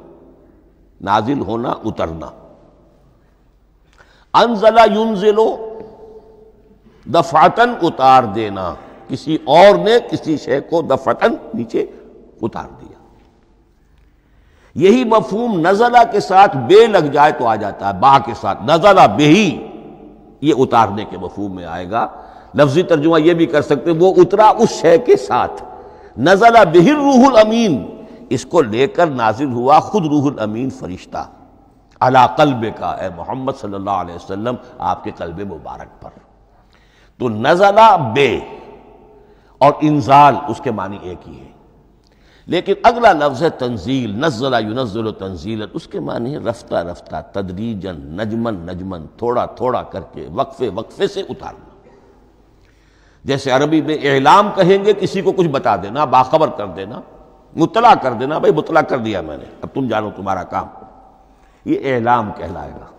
नाजिल होना उतरना अनजला युनजिलो दफातन उतार देना किसी और ने किसी शेय को दफातन नीचे उतार दिया यही मफहूम नजला के साथ बे लग जाए तो आ जाता है बा के साथ नजला बेही ये उतारने के मफहूम में आएगा लफ्जी तर्जुमा यह भी कर सकते वो उतरा उस शय के साथ नजला बेहिर रूहुल अमीन इसको लेकर नाजिल हुआ खुद रूहुल अमीन फरिश्ता अला कल्ब का ए मोहम्मद सल्लल्लाहु अलैहि वसल्लम आपके कल्ब मुबारक पर तो नजला बे और इंजाल उसके मानी एक ही है लेकिन अगला लफ्ज़ है तंजील नज़ला यूनज़ल तंजील उसके माने है रफ्ता रफ्ता तदरीजन नजमन नजमन थोड़ा थोड़ा करके वक्फे वक्फे से उतारना जैसे अरबी में एलाम कहेंगे किसी को कुछ बता देना बाखबर कर देना मुतला कर देना भाई मुतला कर दिया मैंने अब तुम जानो तुम्हारा काम ये एलाम कहलाएगा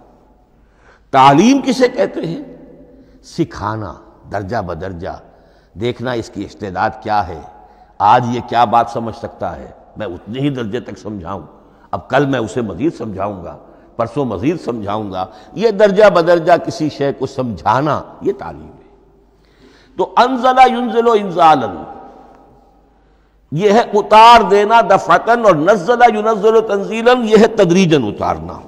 तालीम किसे कहते हैं सिखाना दर्जा बदर्जा देखना इसकी इस्तेदाद क्या है आज ये क्या बात समझ सकता है मैं उतने ही दर्जे तक समझाऊं अब कल मैं उसे मजीद समझाऊंगा परसों मजीद समझाऊंगा ये दर्जा बदर्जा किसी शय को समझाना ये तालीम है तो अनजला युनजलो इंजालन यह है उतार देना दफातन और नजला युनजल तंजीलन यह है तदरीजन उतारना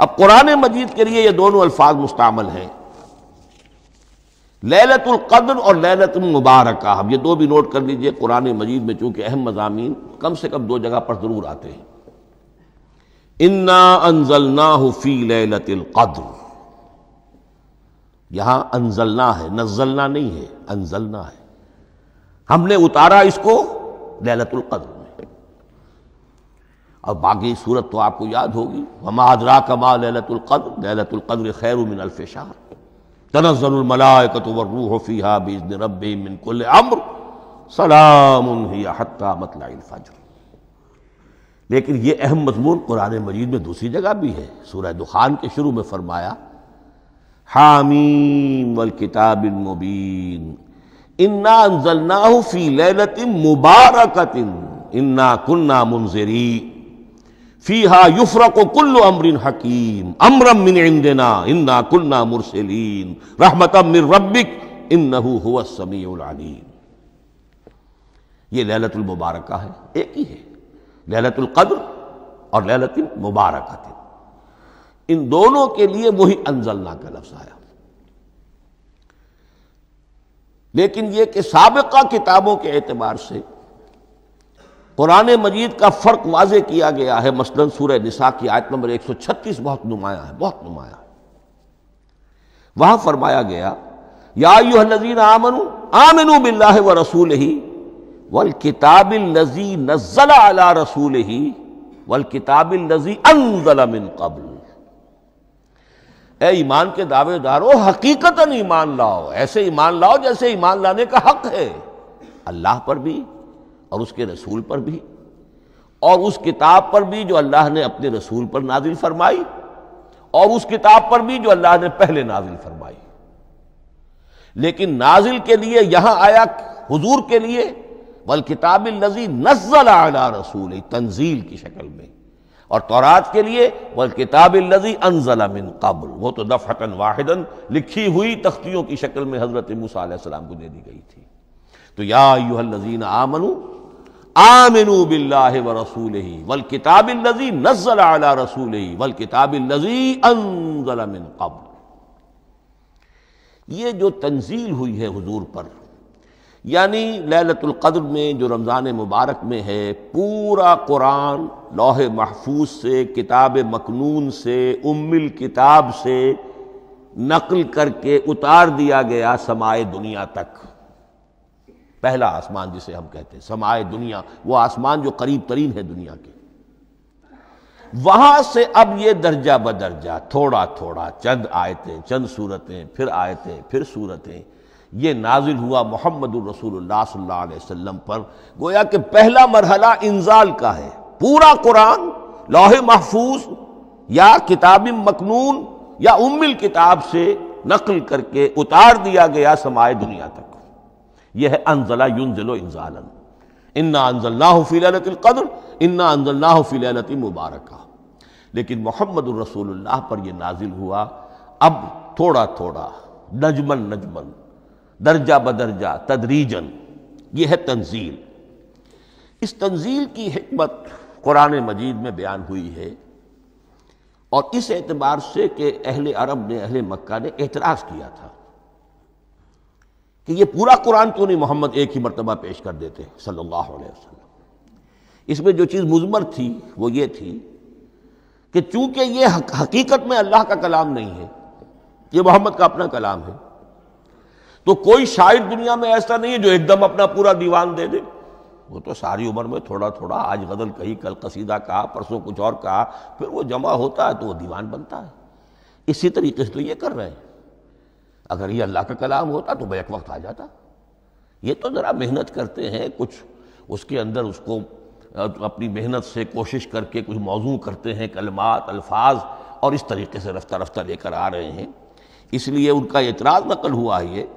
अब कुरान मजीद के लिए ये दोनों अल्फाज मुस्तमल हैं ललतुल कद्र और ललत मुबारक हम ये दो भी नोट कर लीजिए कुरान मजीद में चूंकि अहम मजामी कम से कम दो जगह पर जरूर आते हैं इन्ना अनजलना फी ललतिल कद्र यहां अनजलना है नजलना नहीं है अनजलना है हमने उतारा इसको ललतुल कद्र में और बाकी सूरत तो आपको याद होगी हमा हजरा कमा ललतुल कद्र ललतुल कद्र खैर मिन अल्फेशार तनजलमलाकतरूहफ़ी हाबिज रबिनकुल अम्र सलाम हत्ता मतलाफाजुर लेकिन ये अहम मजमून कुरान मजीद में दूसरी जगह भी है सूरह दुखान के शुरू में फरमाया हामीम वल किताब मुबीन इन्ना अनजलना फी लैलतिन मुबारकतिन इन्ना कुन्ना मुनजरी फीहा युफरा को अमरिन हकीम अमरम मिन इंदना इन्ना मुरसलीन रहमत मिन रब्बिक अलीम ये मुबारक है एक ही है ललतुल कद्र और ललतुल मुबारक इन दोनों के लिए वही अनजलना का लफ्ज आया लेकिन यह कि सबका किताबों के एतबार से कुरान मजीद का फ़र्क वाज किया गया है मसलन सूर निसा की आयत नंबर एक सौ छत्तीस बहुत नुमाया है बहुत नुमाया है वहाँ फरमाया गया या यू नजीन आमनु आमनु व रसूल ही वल किताबिल नजी नजला अला रसूल ही वल किताबिल नजी अनजला मिन कबल ए ईमान के दावेदारो हकीकतन ईमान लाओ ऐसे ईमान लाओ जैसे ईमान लाने का हक है अल्लाह पर भी और उसके रसूल पर भी और उस किताब पर भी जो अल्लाह ने अपने रसूल पर नाजिल फरमाई और उस किताब पर भी जो अल्लाह ने पहले नाजिल फरमाई लेकिन नाजिल के लिए यहां आया हुजूर के लिए वल किताब लजी नजल आला रसूल तंजील की शक्ल में और तौरात के लिए वल किताब लजी अनजला मिन काबुल वो तो दफ़तन वाहिदन लिखी हुई तख्तियों की शक्ल में हज़रत मूसा को दे दी गई थी तो या यूहल लजीन आमनू आमिनू बिल्ला व रसूल वल किताब लजी नजल आला रसूल वल किताब लजी अनजलमिन कब्ल ये जो तंजील हुई है हुजूर पर यानी ललतुल्क़द्र में जो रमज़ान मुबारक में है पूरा कुरान लौह महफूज से किताब मकनून से उम्मिल किताब से नकल करके उतार दिया गया समाए दुनिया तक पहला आसमान जिसे हम कहते हैं समाए दुनिया वो आसमान जो करीब तरीन है दुनिया के वहां से अब ये दर्जा बदर्जा थोड़ा थोड़ा चंद आयतें चंद सूरतें फिर आयतें फिर सूरतें ये नाजिल हुआ मोहम्मद रसूलुल्लाह पर गोया कि पहला मरहला इंजाल का है पूरा कुरान लोहे महफूज या किताब मकनून या उम्मिल किताब से नकल करके उतार दिया गया समाए दुनिया तक यह अनजला यून इंजालन इन्ना अनजल्ला फ़िलतलकद्र इन्ना अनजल्ला फ़िलत मुबारक लेकिन मोहम्मद रसूलुल्लाह पर यह नाजिल हुआ अब थोड़ा थोड़ा नजमन नजमन दर्जा बदर्जा तदरीजन यह है तंजील इस तंजील की हमत कुरान मजीद में बयान हुई है और इस एतबार से कि अहल अरब ने अहल मक्का ने एतराज़ किया था कि ये पूरा कुरान क्यों तो नहीं मोहम्मद एक ही मरतबा पेश कर देते सल्लल्लाहु अलैहि वसल्लम इसमें जो चीज़ मुजमर थी वो ये थी कि चूंकि ये हक, हकीकत में अल्लाह का कलाम नहीं है ये मोहम्मद का अपना कलाम है तो कोई शायद दुनिया में ऐसा नहीं है जो एकदम अपना पूरा दीवान दे दे वो तो सारी उम्र में थोड़ा थोड़ा आज गजल कही कल कसीदा कहा परसों कुछ और कहा फिर वो जमा होता है तो वो दीवान बनता है इसी तरीके से तो ये कर रहे हैं अगर ये अल्लाह का कलाम होता तो बैक वक्त आ जाता ये तो ज़रा मेहनत करते हैं कुछ उसके अंदर उसको अपनी मेहनत से कोशिश करके कुछ मौजू करते हैं कलमात अल्फाज और इस तरीके से रफ्ता रफ्ता लेकर आ रहे हैं इसलिए उनका एतराज़ नकल हुआ है ये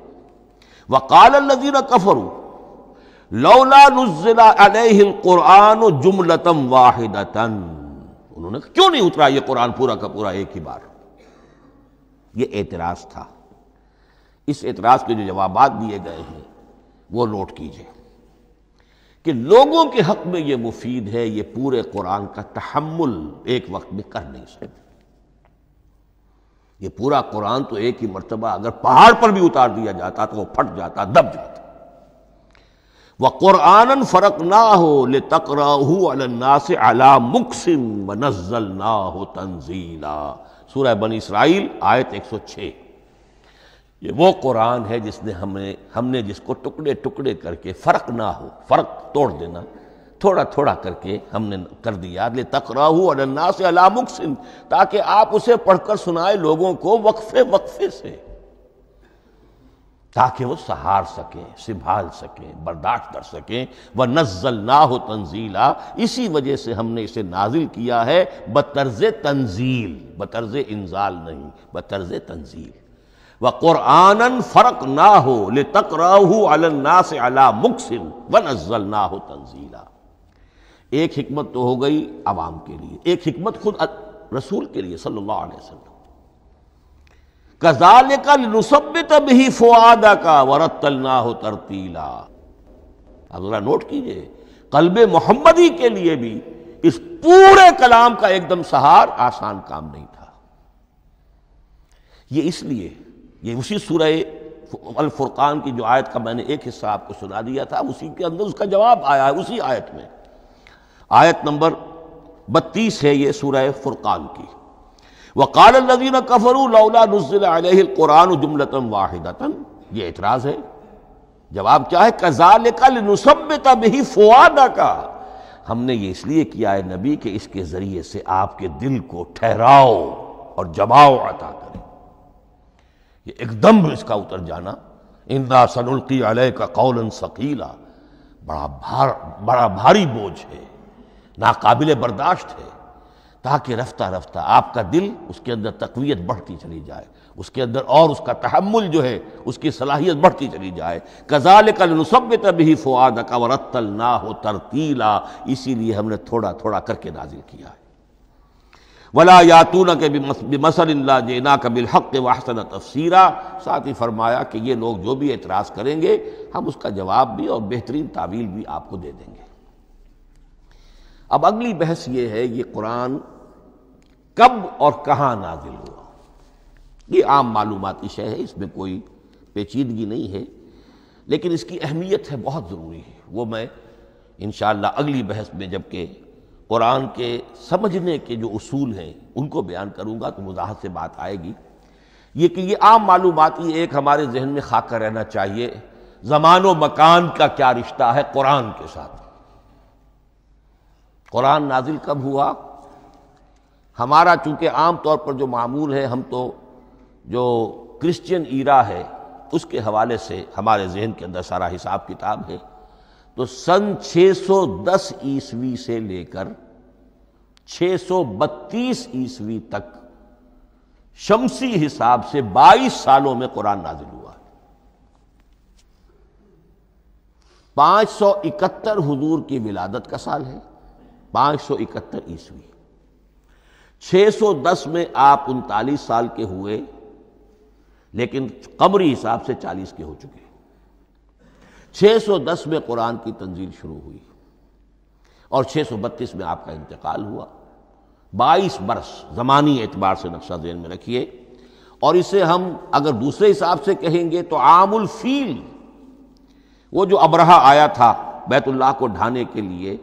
वकाल नजीर कफरू जुमलतम वाहिदतन उन्होंने क्यों नहीं उतरा ये कुरान पूरा का पूरा एक ही बार ये एतराज़ था इस एतराज़ के जो जवाब दिए गए हैं वो नोट कीजिए कि लोगों के हक में ये मुफीद है ये पूरे कुरान का तहमुल एक वक्त में कर नहीं सकते ये पूरा कुरान तो एक ही मरतबा अगर पहाड़ पर भी उतार दिया जाता तो वो फट जाता दब जाता वह कुरान फर्क ना हो ले तकरा से अला मुकसिम नजल ना हो तंजीला सूरह बन इसराइल आयत 106 ये वो कुरान है जिसने हमें हमने जिसको टुकड़े टुकड़े करके फ़र्क ना हो फ़र्क तोड़ देना थोड़ा थोड़ा करके हमने कर दिया ले और अन्ना से अलामुख सिंह ताकि आप उसे पढ़कर सुनाए लोगों को वक्फे वक्फे से ताकि वो सहार सकें संभाल सकें बर्दाश्त कर सकें व नजल ना हो तंजीला इसी वजह से हमने इसे नाजिल किया है बतर्ज तंजील बतर्ज इंजाल नहीं बतर्ज तंजील व क़ुरान फरक ना हो ले तक अलन्ना से अला मुकसिन व नजल ना हो तंजीला एक हिकमत तो हो गई आवाम के लिए एक हिकमत खुद रसूल के लिए सल्लल्लाहु अलैहि वसल्लम कजाल का नुसब तभी फुआदा का तल ना हो तरतीला अगला नोट कीजिए कलब मोहम्मदी के लिए भी इस पूरे कलाम का एकदम सहार आसान काम नहीं था ये इसलिए ये उसी सूरह अलफुर्कान की जो आयत का मैंने एक हिस्सा आपको सुना दिया था उसी के अंदर उसका जवाब आया है उसी आयत में आयत नंबर बत्तीस है ये सूरह फुरकान की वकाल नजीन कफरू लौला नज़ुल्क़ुरान जुमलतम वाहिदतन ये एतराज़ है जवाब क्या है कजाल कलसब तब ही फुआदा का हमने ये इसलिए किया है नबी के इसके ज़रिए से आपके दिल को ठहराओ और जमाओ अता करें ये एकदम इसका उतर जाना इंदा सनुल्की अलय का कौल सकीला बड़ा भार बड़ा भारी बोझ है नाकाबिल बर्दाश्त है ताकि रफ्ता रफ्ता आपका दिल उसके अंदर तकवीत बढ़ती चली जाए उसके अंदर और उसका तहमुल जो है उसकी सलाहियत बढ़ती चली जाए कजाल नुसब तभी फ़ुआ का वरत्तल ना हो तरतीला इसीलिए हमने थोड़ा थोड़ा करके नाजिल किया है वला यातून के मसल्ला जेना कबिल हक़ वासन तफसीरा साथ ही फरमाया कि ये लोग जो भी एतराज़ करेंगे हम उसका जवाब भी और बेहतरीन तावील भी आपको दे देंगे अब अगली बहस ये है ये कुरान कब और कहाँ नाजिल हुआ ये आम मालूम शय है इसमें कोई पेचीदगी नहीं है लेकिन इसकी अहमियत है बहुत ज़रूरी है वो मैं इन अगली बहस में जबकि कुरान के समझने के जो असूल हैं उनको बयान करूँगा तो वजाहत से बात आएगी ये कि ये आम मालूम ये एक हमारे जहन में खाकर रहना चाहिए जमानो मकान का क्या रिश्ता है कुरान के साथ कुरान नाजिल कब हुआ हमारा चूँकि आम तौर पर जो मामूल है हम तो जो क्रिश्चियन ईरा है उसके हवाले से हमारे जहन के अंदर सारा हिसाब किताब है तो सन 610 ईसवी से लेकर 632 ईसवी तक शमसी हिसाब से 22 सालों में कुरान नाजिल हुआ है पांच सौ इकहत्तर हजूर की विलादत का साल है पांच सौ इकहत्तर ईस्वी 610 में आप उनतालीस साल के हुए लेकिन कमरी हिसाब से 40 के हो चुके छः सौ दस में कुरान की तंजील शुरू हुई और सौ बत्तीस में आपका इंतकाल हुआ बाईस बरस ज़मानी एतबार से नक्शा जेन में रखिए और इसे हम अगर दूसरे हिसाब से कहेंगे तो आमुल फील वो जो अबरहा आया था बैतुल्लाह को ढाने के लिए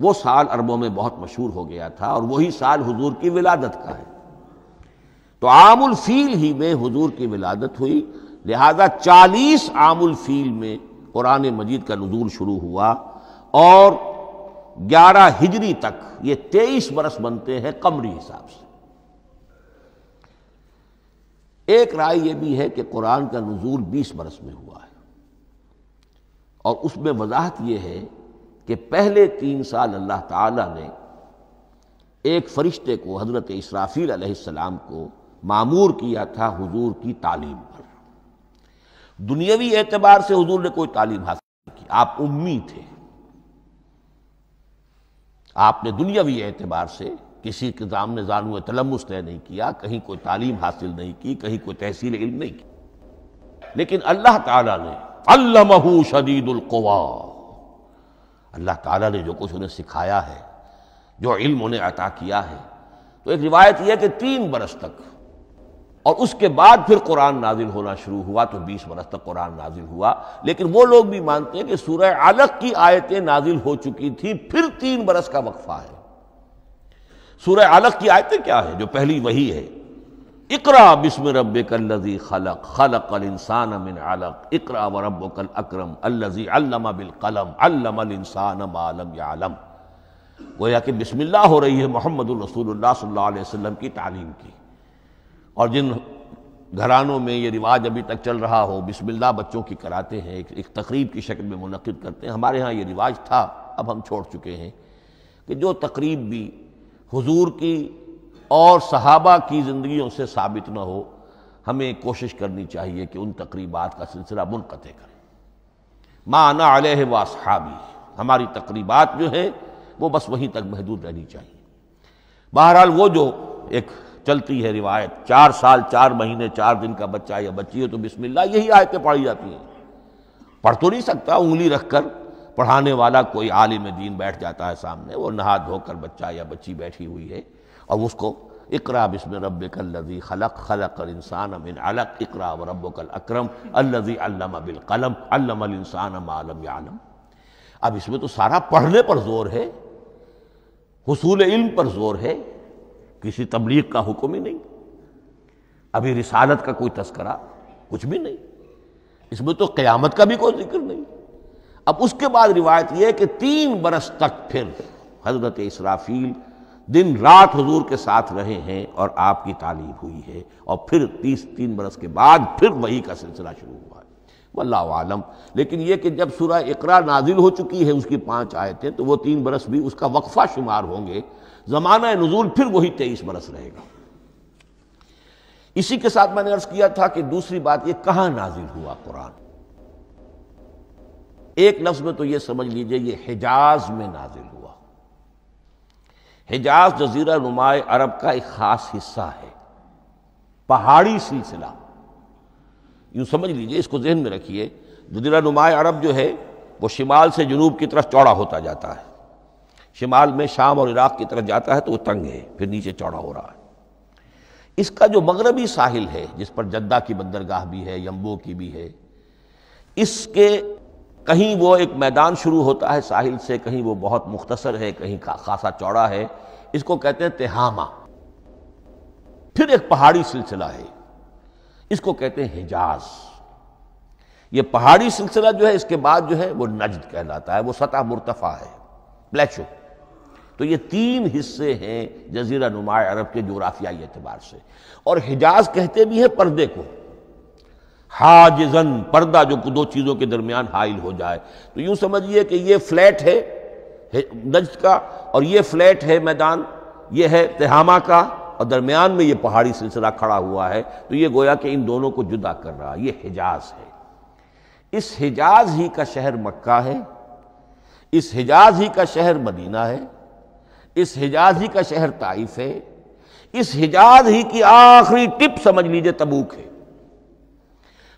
वो साल अरबों में बहुत मशहूर हो गया था और वही साल हुजूर की विलादत का है तो आमुल फील ही में हुजूर की विलादत हुई लिहाजा चालीस आमुल फील में कुरान मजीद का नजूल शुरू हुआ और ग्यारह हिजरी तक ये तेईस बरस बनते हैं कमरी हिसाब से एक राय यह भी है कि कुरान का नजूल बीस बरस में हुआ है और उसमें वजाहत यह है कि पहले तीन साल अल्लाह ताला ने एक फ़रिश्ते को हज़रत इसराफील सलाम को मामूर किया था हजूर की तालीम दुनियावी एतबार से हजूर ने कोई तालीम हासिल नहीं की आप उम्मी थे आपने दुनियावी एतबार से किसी के सामने जानू तलमस तय नहीं किया कहीं कोई तालीम हासिल नहीं की कहीं कोई तहसील इल्म नहीं की लेकिन अल्लाह ताला ने अल्लाहू शदीदुल्कवा अल्लाह ताला ने जो कुछ उन्हें सिखाया है जो इल्म उन्हें अता किया है तो एक रिवायत यह है कि तीन बरस तक और उसके बाद फिर कुरान नाजिल होना शुरू हुआ तो 20 बरस तक कुरान नाजिल हुआ लेकिन वो लोग भी मानते हैं कि सूर अलग की आयतें नाजिल हो चुकी थी फिर तीन बरस का वक्फा है सूर अलग की आयतें क्या है जो पहली वही है इकरा बिस्म रब कल्लजी खलक खलक अल इंसान अमिन अलक इकरा व रब कल अक्रम अल्लजी बिल कलम अल्लम अल इंसान आलम या आलम गोया कि बिस्मिल्ला हो रही है मोहम्मद रसूल सल्लल्लाहु की तालीम की और जिन घरानों में ये रिवाज अभी तक चल रहा हो बिस्मिल्लाह बच्चों की कराते हैं एक, एक तकरीब की शक्ल में मुनद करते हैं हमारे यहाँ ये रिवाज था अब हम छोड़ चुके हैं कि जो तकरीब भी हुजूर की और सहाबा की ज़िंदगियों से साबित न हो हमें कोशिश करनी चाहिए कि उन तकरीबात का सिलसिला मुनक़ करें माना आलह वासहाबी हमारी तकरीबात जो है वो बस वहीं तक महदूद रहनी चाहिए बहरहाल वो जो एक चलती है रिवायत चार साल चार महीने चार दिन का बच्चा या बच्ची हो तो बिस्मिल्लाह यही आयतें पढ़ी जाती हैं पढ़ तो नहीं सकता उंगली रखकर पढ़ाने वाला कोई आलिम दीन बैठ जाता है सामने वो नहा धोकर बच्चा या बच्ची बैठी हुई है और उसको इकरा बिस्म रब कल्लजी खलक खलक इंसान अमिन अलक इकरा व रब कल अक्रम अल्लजी अल्लम बिल कलम अल्लम इंसान आलम आलम अब इसमें तो सारा पढ़ने पर जोर है हसूल इल्म पर जोर है किसी तबलीग का हुक्म ही नहीं अभी रिसालत का कोई तस्करा कुछ भी नहीं इसमें तो क़यामत का भी कोई जिक्र नहीं अब उसके बाद रिवायत यह है कि तीन बरस तक फिर हजरत इसराफील दिन रात हजूर के साथ रहे हैं और आपकी तालीम हुई है और फिर तीस तीन बरस के बाद फिर वही का सिलसिला शुरू हुआ है वल्लाह आलम लेकिन यह कि जब सूरह इकरा नाजिल हो चुकी है उसकी पांच आयतें तो वो तीन बरस भी उसका वक्फा शुमार होंगे ज़माना नजूल फिर वही तेईस बरस रहेगा इसी के साथ मैंने अर्ज किया था कि दूसरी बात यह कहां नाजिल हुआ कुरान एक लफ्ज में तो यह समझ लीजिए यह हिजाज में नाजिल हुआ हिजाज जजीरा नुमाए अरब का एक खास हिस्सा है पहाड़ी सिलसिला यूं समझ लीजिए इसको जहन में रखिए जजीरा नुमाए अरब जो है वो शिमाल से जुनूब की तरफ चौड़ा होता जाता है शिमाल में शाम और इराक की तरफ जाता है तो वो तंग है फिर नीचे चौड़ा हो रहा है इसका जो मगरबी साहिल है जिस पर जद्दा की बंदरगाह भी है यम्बो की भी है इसके कहीं वो एक मैदान शुरू होता है साहिल से कहीं वो बहुत मुख्तसर है कहीं खासा चौड़ा है इसको कहते हैं तेहामा फिर एक पहाड़ी सिलसिला है इसको कहते हैं हिजाज ये पहाड़ी सिलसिला जो है इसके बाद जो है वो नजद कहलाता है वो सतह मुर्तफ़ा है प्लेशो तो ये तीन हिस्से हैं जजीरा नुमा अरब के जोराफियाई एतबार से और हिजाज कहते भी हैं पर्दे को हाजन पर्दा जो दो चीज़ों के दरमियान हाइल हो जाए तो यूं समझिए कि ये फ्लैट है नजद का और ये फ्लैट है मैदान ये है तहामा का और दरमियान में ये पहाड़ी सिलसिला खड़ा हुआ है तो ये गोया कि इन दोनों को जुदा कर रहा है ये हिजाज है इस हिजाज ही का शहर मक्का है इस हिजाज ही का शहर मदीना है इस हिजाज ही का शहर ताइफ है इस हिजाज ही की आखिरी टिप समझ लीजिए तबूक है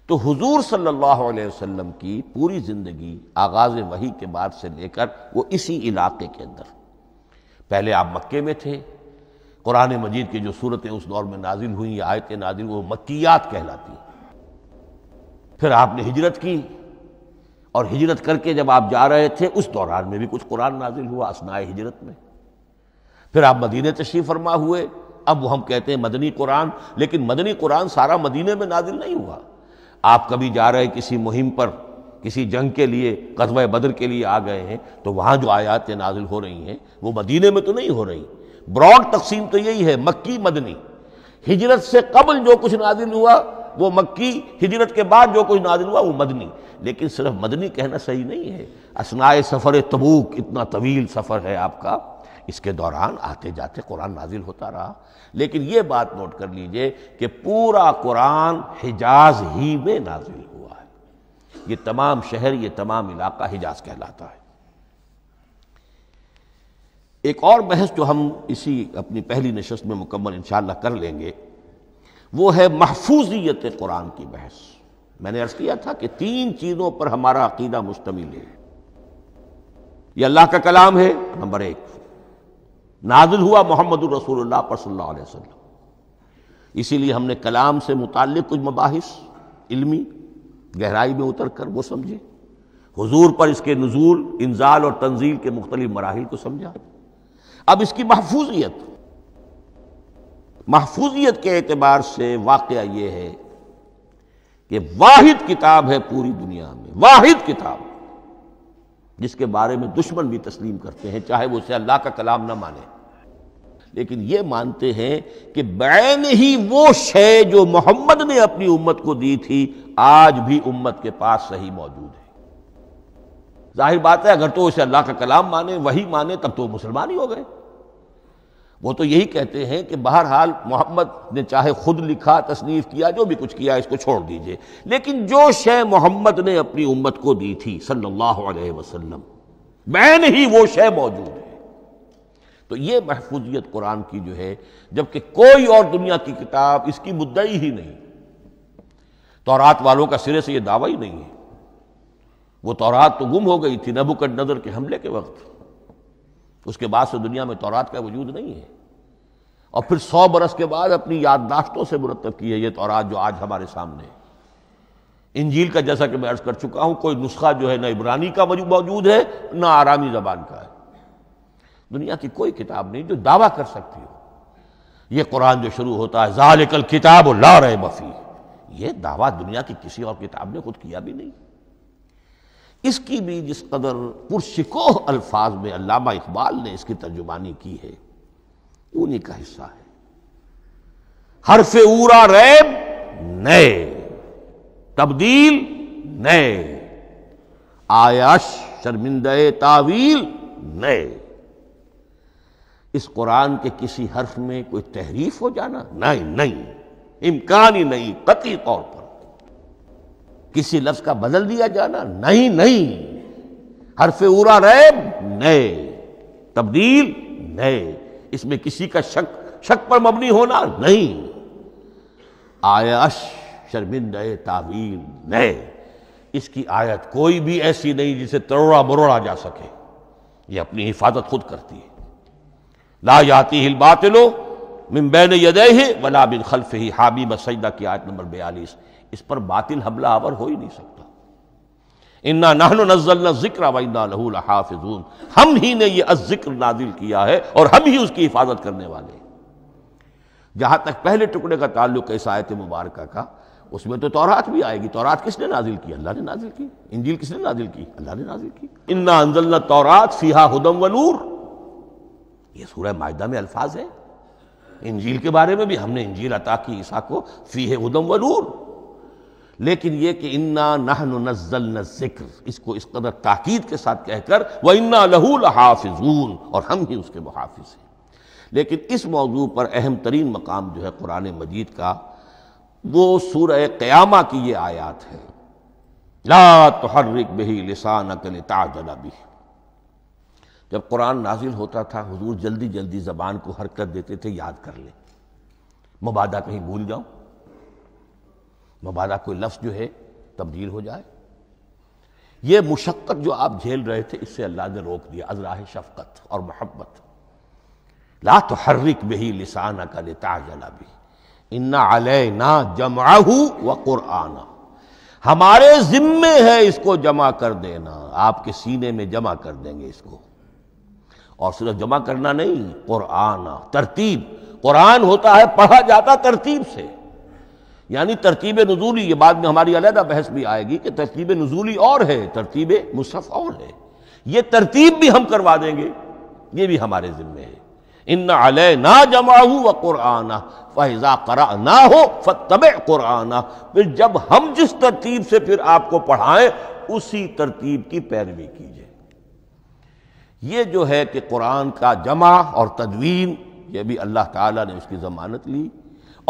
तो हुजूर सल्लल्लाहु अलैहि वसल्लम की पूरी ज़िंदगी आगाज़ वही के बाद से लेकर वो इसी इलाके के अंदर पहले आप मक्के में थे कुरान मजीद की जो सूरतें उस दौर में नाजिल हुई आयतें नाजिल वो मक्यात कहलाती फिर आपने हिजरत की और हिजरत करके जब आप जा रहे थे उस दौरान में भी कुछ कुरान नाजिल हुआ असनाए हिजरत में फिर आप मदीने तशरीफ फरमा हुए अब हम कहते हैं मदनी कुरान लेकिन मदनी कुरान सारा मदीने में नादिल नहीं हुआ आप कभी जा रहे किसी मुहिम पर किसी जंग के लिए कदम बदर के लिए आ गए हैं तो वहाँ जो आयात नाजिल हो रही हैं वो मदीने में तो नहीं हो रही ब्रॉड तकसीम तो यही है मक्की मदनी हिजरत से कबल जो कुछ नाजिल हुआ वो मक्की हिजरत के बाद जो कुछ नाजिल हुआ वो मदनी लेकिन सिर्फ मदनी कहना सही नहीं है असनाए सफ़र तबूक इतना तवील सफ़र है आपका इसके दौरान आते जाते कुरान नाजिल होता रहा लेकिन ये बात नोट कर लीजिए कि पूरा कुरान हिजाज ही में नाजिल हुआ है ये तमाम शहर ये तमाम इलाका हिजाज कहलाता है एक और बहस जो हम इसी अपनी पहली नशस्त में मुकम्मल इंशाला कर लेंगे वो है महफूजियत कुरान की बहस मैंने अर्ज किया था कि तीन चीज़ों पर हमारा अकीदा मुश्तमिल है ये अल्लाह का कलाम है नंबर एक नाजिल हुआ मोहम्मद रसूलुल्लाह पर सल्लल्लाहु इसीलिए हमने कलाम से मुतल कुछ मबाहिस इलमी गहराई में उतर कर वो समझे हजूर पर इसके नजूल इंजाल और तंजील के मुख्तलि मराहल को समझा अब इसकी महफूजियत महफूजियत के एतबार से वाक़ ये है कि वाहिद किताब है पूरी दुनिया में वाहिद किताब जिसके बारे में दुश्मन भी तस्लीम करते हैं चाहे वो उसे अल्लाह का कलाम ना माने लेकिन ये मानते हैं कि बैन ही वो शय जो मोहम्मद ने अपनी उम्मत को दी थी आज भी उम्मत के पास सही मौजूद है जाहिर बात है अगर तो उसे अल्लाह का कलाम माने वही माने तब तो मुसलमान ही हो गए वो तो यही कहते हैं कि बहरहाल मोहम्मद ने चाहे खुद लिखा तसनीफ किया जो भी कुछ किया इसको छोड़ दीजिए लेकिन जो शय मोहम्मद ने अपनी उम्मत को दी थी सल्लल्लाहु अलैहि वसल्लम बैन ही वो शय मौजूद है तो ये महफूजियत कुरान की जो है जबकि कोई और दुनिया की किताब इसकी मुद्दई ही नहीं तोरात वालों का सिरे से यह दावा ही नहीं है वो तोरात तो गुम हो गई थी नबुकट नजर के हमले के वक्त उसके बाद से दुनिया में तौरात का वजूद नहीं है और फिर सौ बरस के बाद अपनी याददाश्तों से मुरतब की है ये तौरात जो आज हमारे सामने है इंजील का जैसा कि मैं अर्ज कर चुका हूं कोई नुस्खा जो है ना इबरानी का मौजूद है ना आरामी जबान का है दुनिया की कोई किताब नहीं जो दावा कर सकती हो यह कुरान जो शुरू होता है जालिकल किताब ला रहे मफी ये दावा दुनिया की किसी और किताब ने खुद किया भी नहीं इसकी भी जिस कदर पुरशिकोह अल्फाज में अलामा इकबाल ने इसकी तर्जुमानी की है उन्हीं का हिस्सा है हरफ ऊरा रैब नए तब्दील नए आयाश शर्मिंद तावील नए इस कुरान के किसी हर्फ में कोई तहरीफ हो जाना नहीं नहीं इम्कान ही नहीं कति तौर पर किसी लफ्ज का बदल दिया जाना नहीं नहीं हरफ उरा रैब नए तब्दील नए इसमें किसी का शक शक पर मबनी होना नहीं आयश शर्मिंदे तावील नए इसकी आयत कोई भी ऐसी नहीं जिसे तरोड़ा मरोड़ा जा सके ये अपनी हिफाजत खुद करती है ला याती हिल बातिलो मिम्बैन यदे ही वला बिन खल्फ ही हाबी बसदा की आयत नंबर बयालीस इस पर बातिल हमला आवर हो ही नहीं सकता इन्ना नाहन नजल जिक्र हाफिजून हम ही ने यह जिक्र नाजिल किया है और हम ही उसकी हिफाजत करने वाले जहां तक पहले टुकड़े का ताल्लुक है आयत मुबारक का उसमें तो तौरात भी आएगी तौरात किसने नाजिल की अल्लाह ने नाजिल की इंजील किसने नाजिल की अल्लाह ने नाजिल की इन्ना अंजल तौरात फीहा हुदम व नूर यह सूरह माहिदा में अल्फाज है इंजील के बारे में भी हमने इंजील अता की ईसा को फीहे हुदम व नूर लेकिन यह कि इन्ना नहन नजल न जिक्र इसको इस कदर ताकीद के साथ कहकर वह इन्ना लहूल हाफिजून और हम ही उसके मुहाफिज हैं लेकिन इस मौजू पर अहम तरीन मकाम जो है कुरान मजीद का वो सूर क़्यामा की ये आयात है ला तहर्रिक बही लिसान अकल ताजला भी जब कुरान नाजिल होता था हुजूर जल्दी जल्दी ज़बान को हरकत देते थे याद कर ले मुबादा कहीं भूल जाओ मबादा कोई लफ्ज़ जो है तब्दील हो जाए ये मुशक्क़त जो आप झेल रहे थे इससे अल्लाह ने रोक दिया अजराह शफकत और मोहब्बत ला तो हर्रिक बेही लिसाना का जला भी इन्ना ना जमा व कुरआना हमारे जिम्मे है इसको जमा कर देना आपके सीने में जमा कर देंगे इसको और सिर्फ जमा करना नहीं कुरआना तरतीब कुरान होता है पढ़ा जाता तरतीब से यानी तरतीब नजूली ये बाद में हमारी अलहदा बहस भी आएगी कि तरतीब नजूली और है तरतीब मुसफ़ और है ये तरतीब भी हम करवा देंगे ये भी हमारे ज़िम्मे है इन अलह ना जमा जमाहू व कुराना फैज़ा करा ना हो फतब कुराना फिर जब हम जिस तरतीब से फिर आपको पढ़ाएं उसी तरतीब की पैरवी कीजिए ये जो है कि कुरान का जमा और तदवीन ये भी अल्लाह ताला ने उसकी ज़मानत ली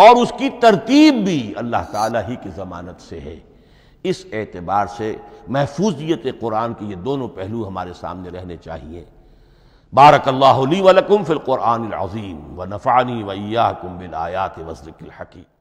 और उसकी तरतीब भी अल्लाह ताला ही की ज़मानत से है इस एतबार से महफूजियत कुरान के ये दोनों पहलू हमारे सामने रहने चाहिए बारक अल्लाह वलकुम फ़िलकुरानज़ीम व नफ़ानी वैया बिल आयात वज़रकिल हकीम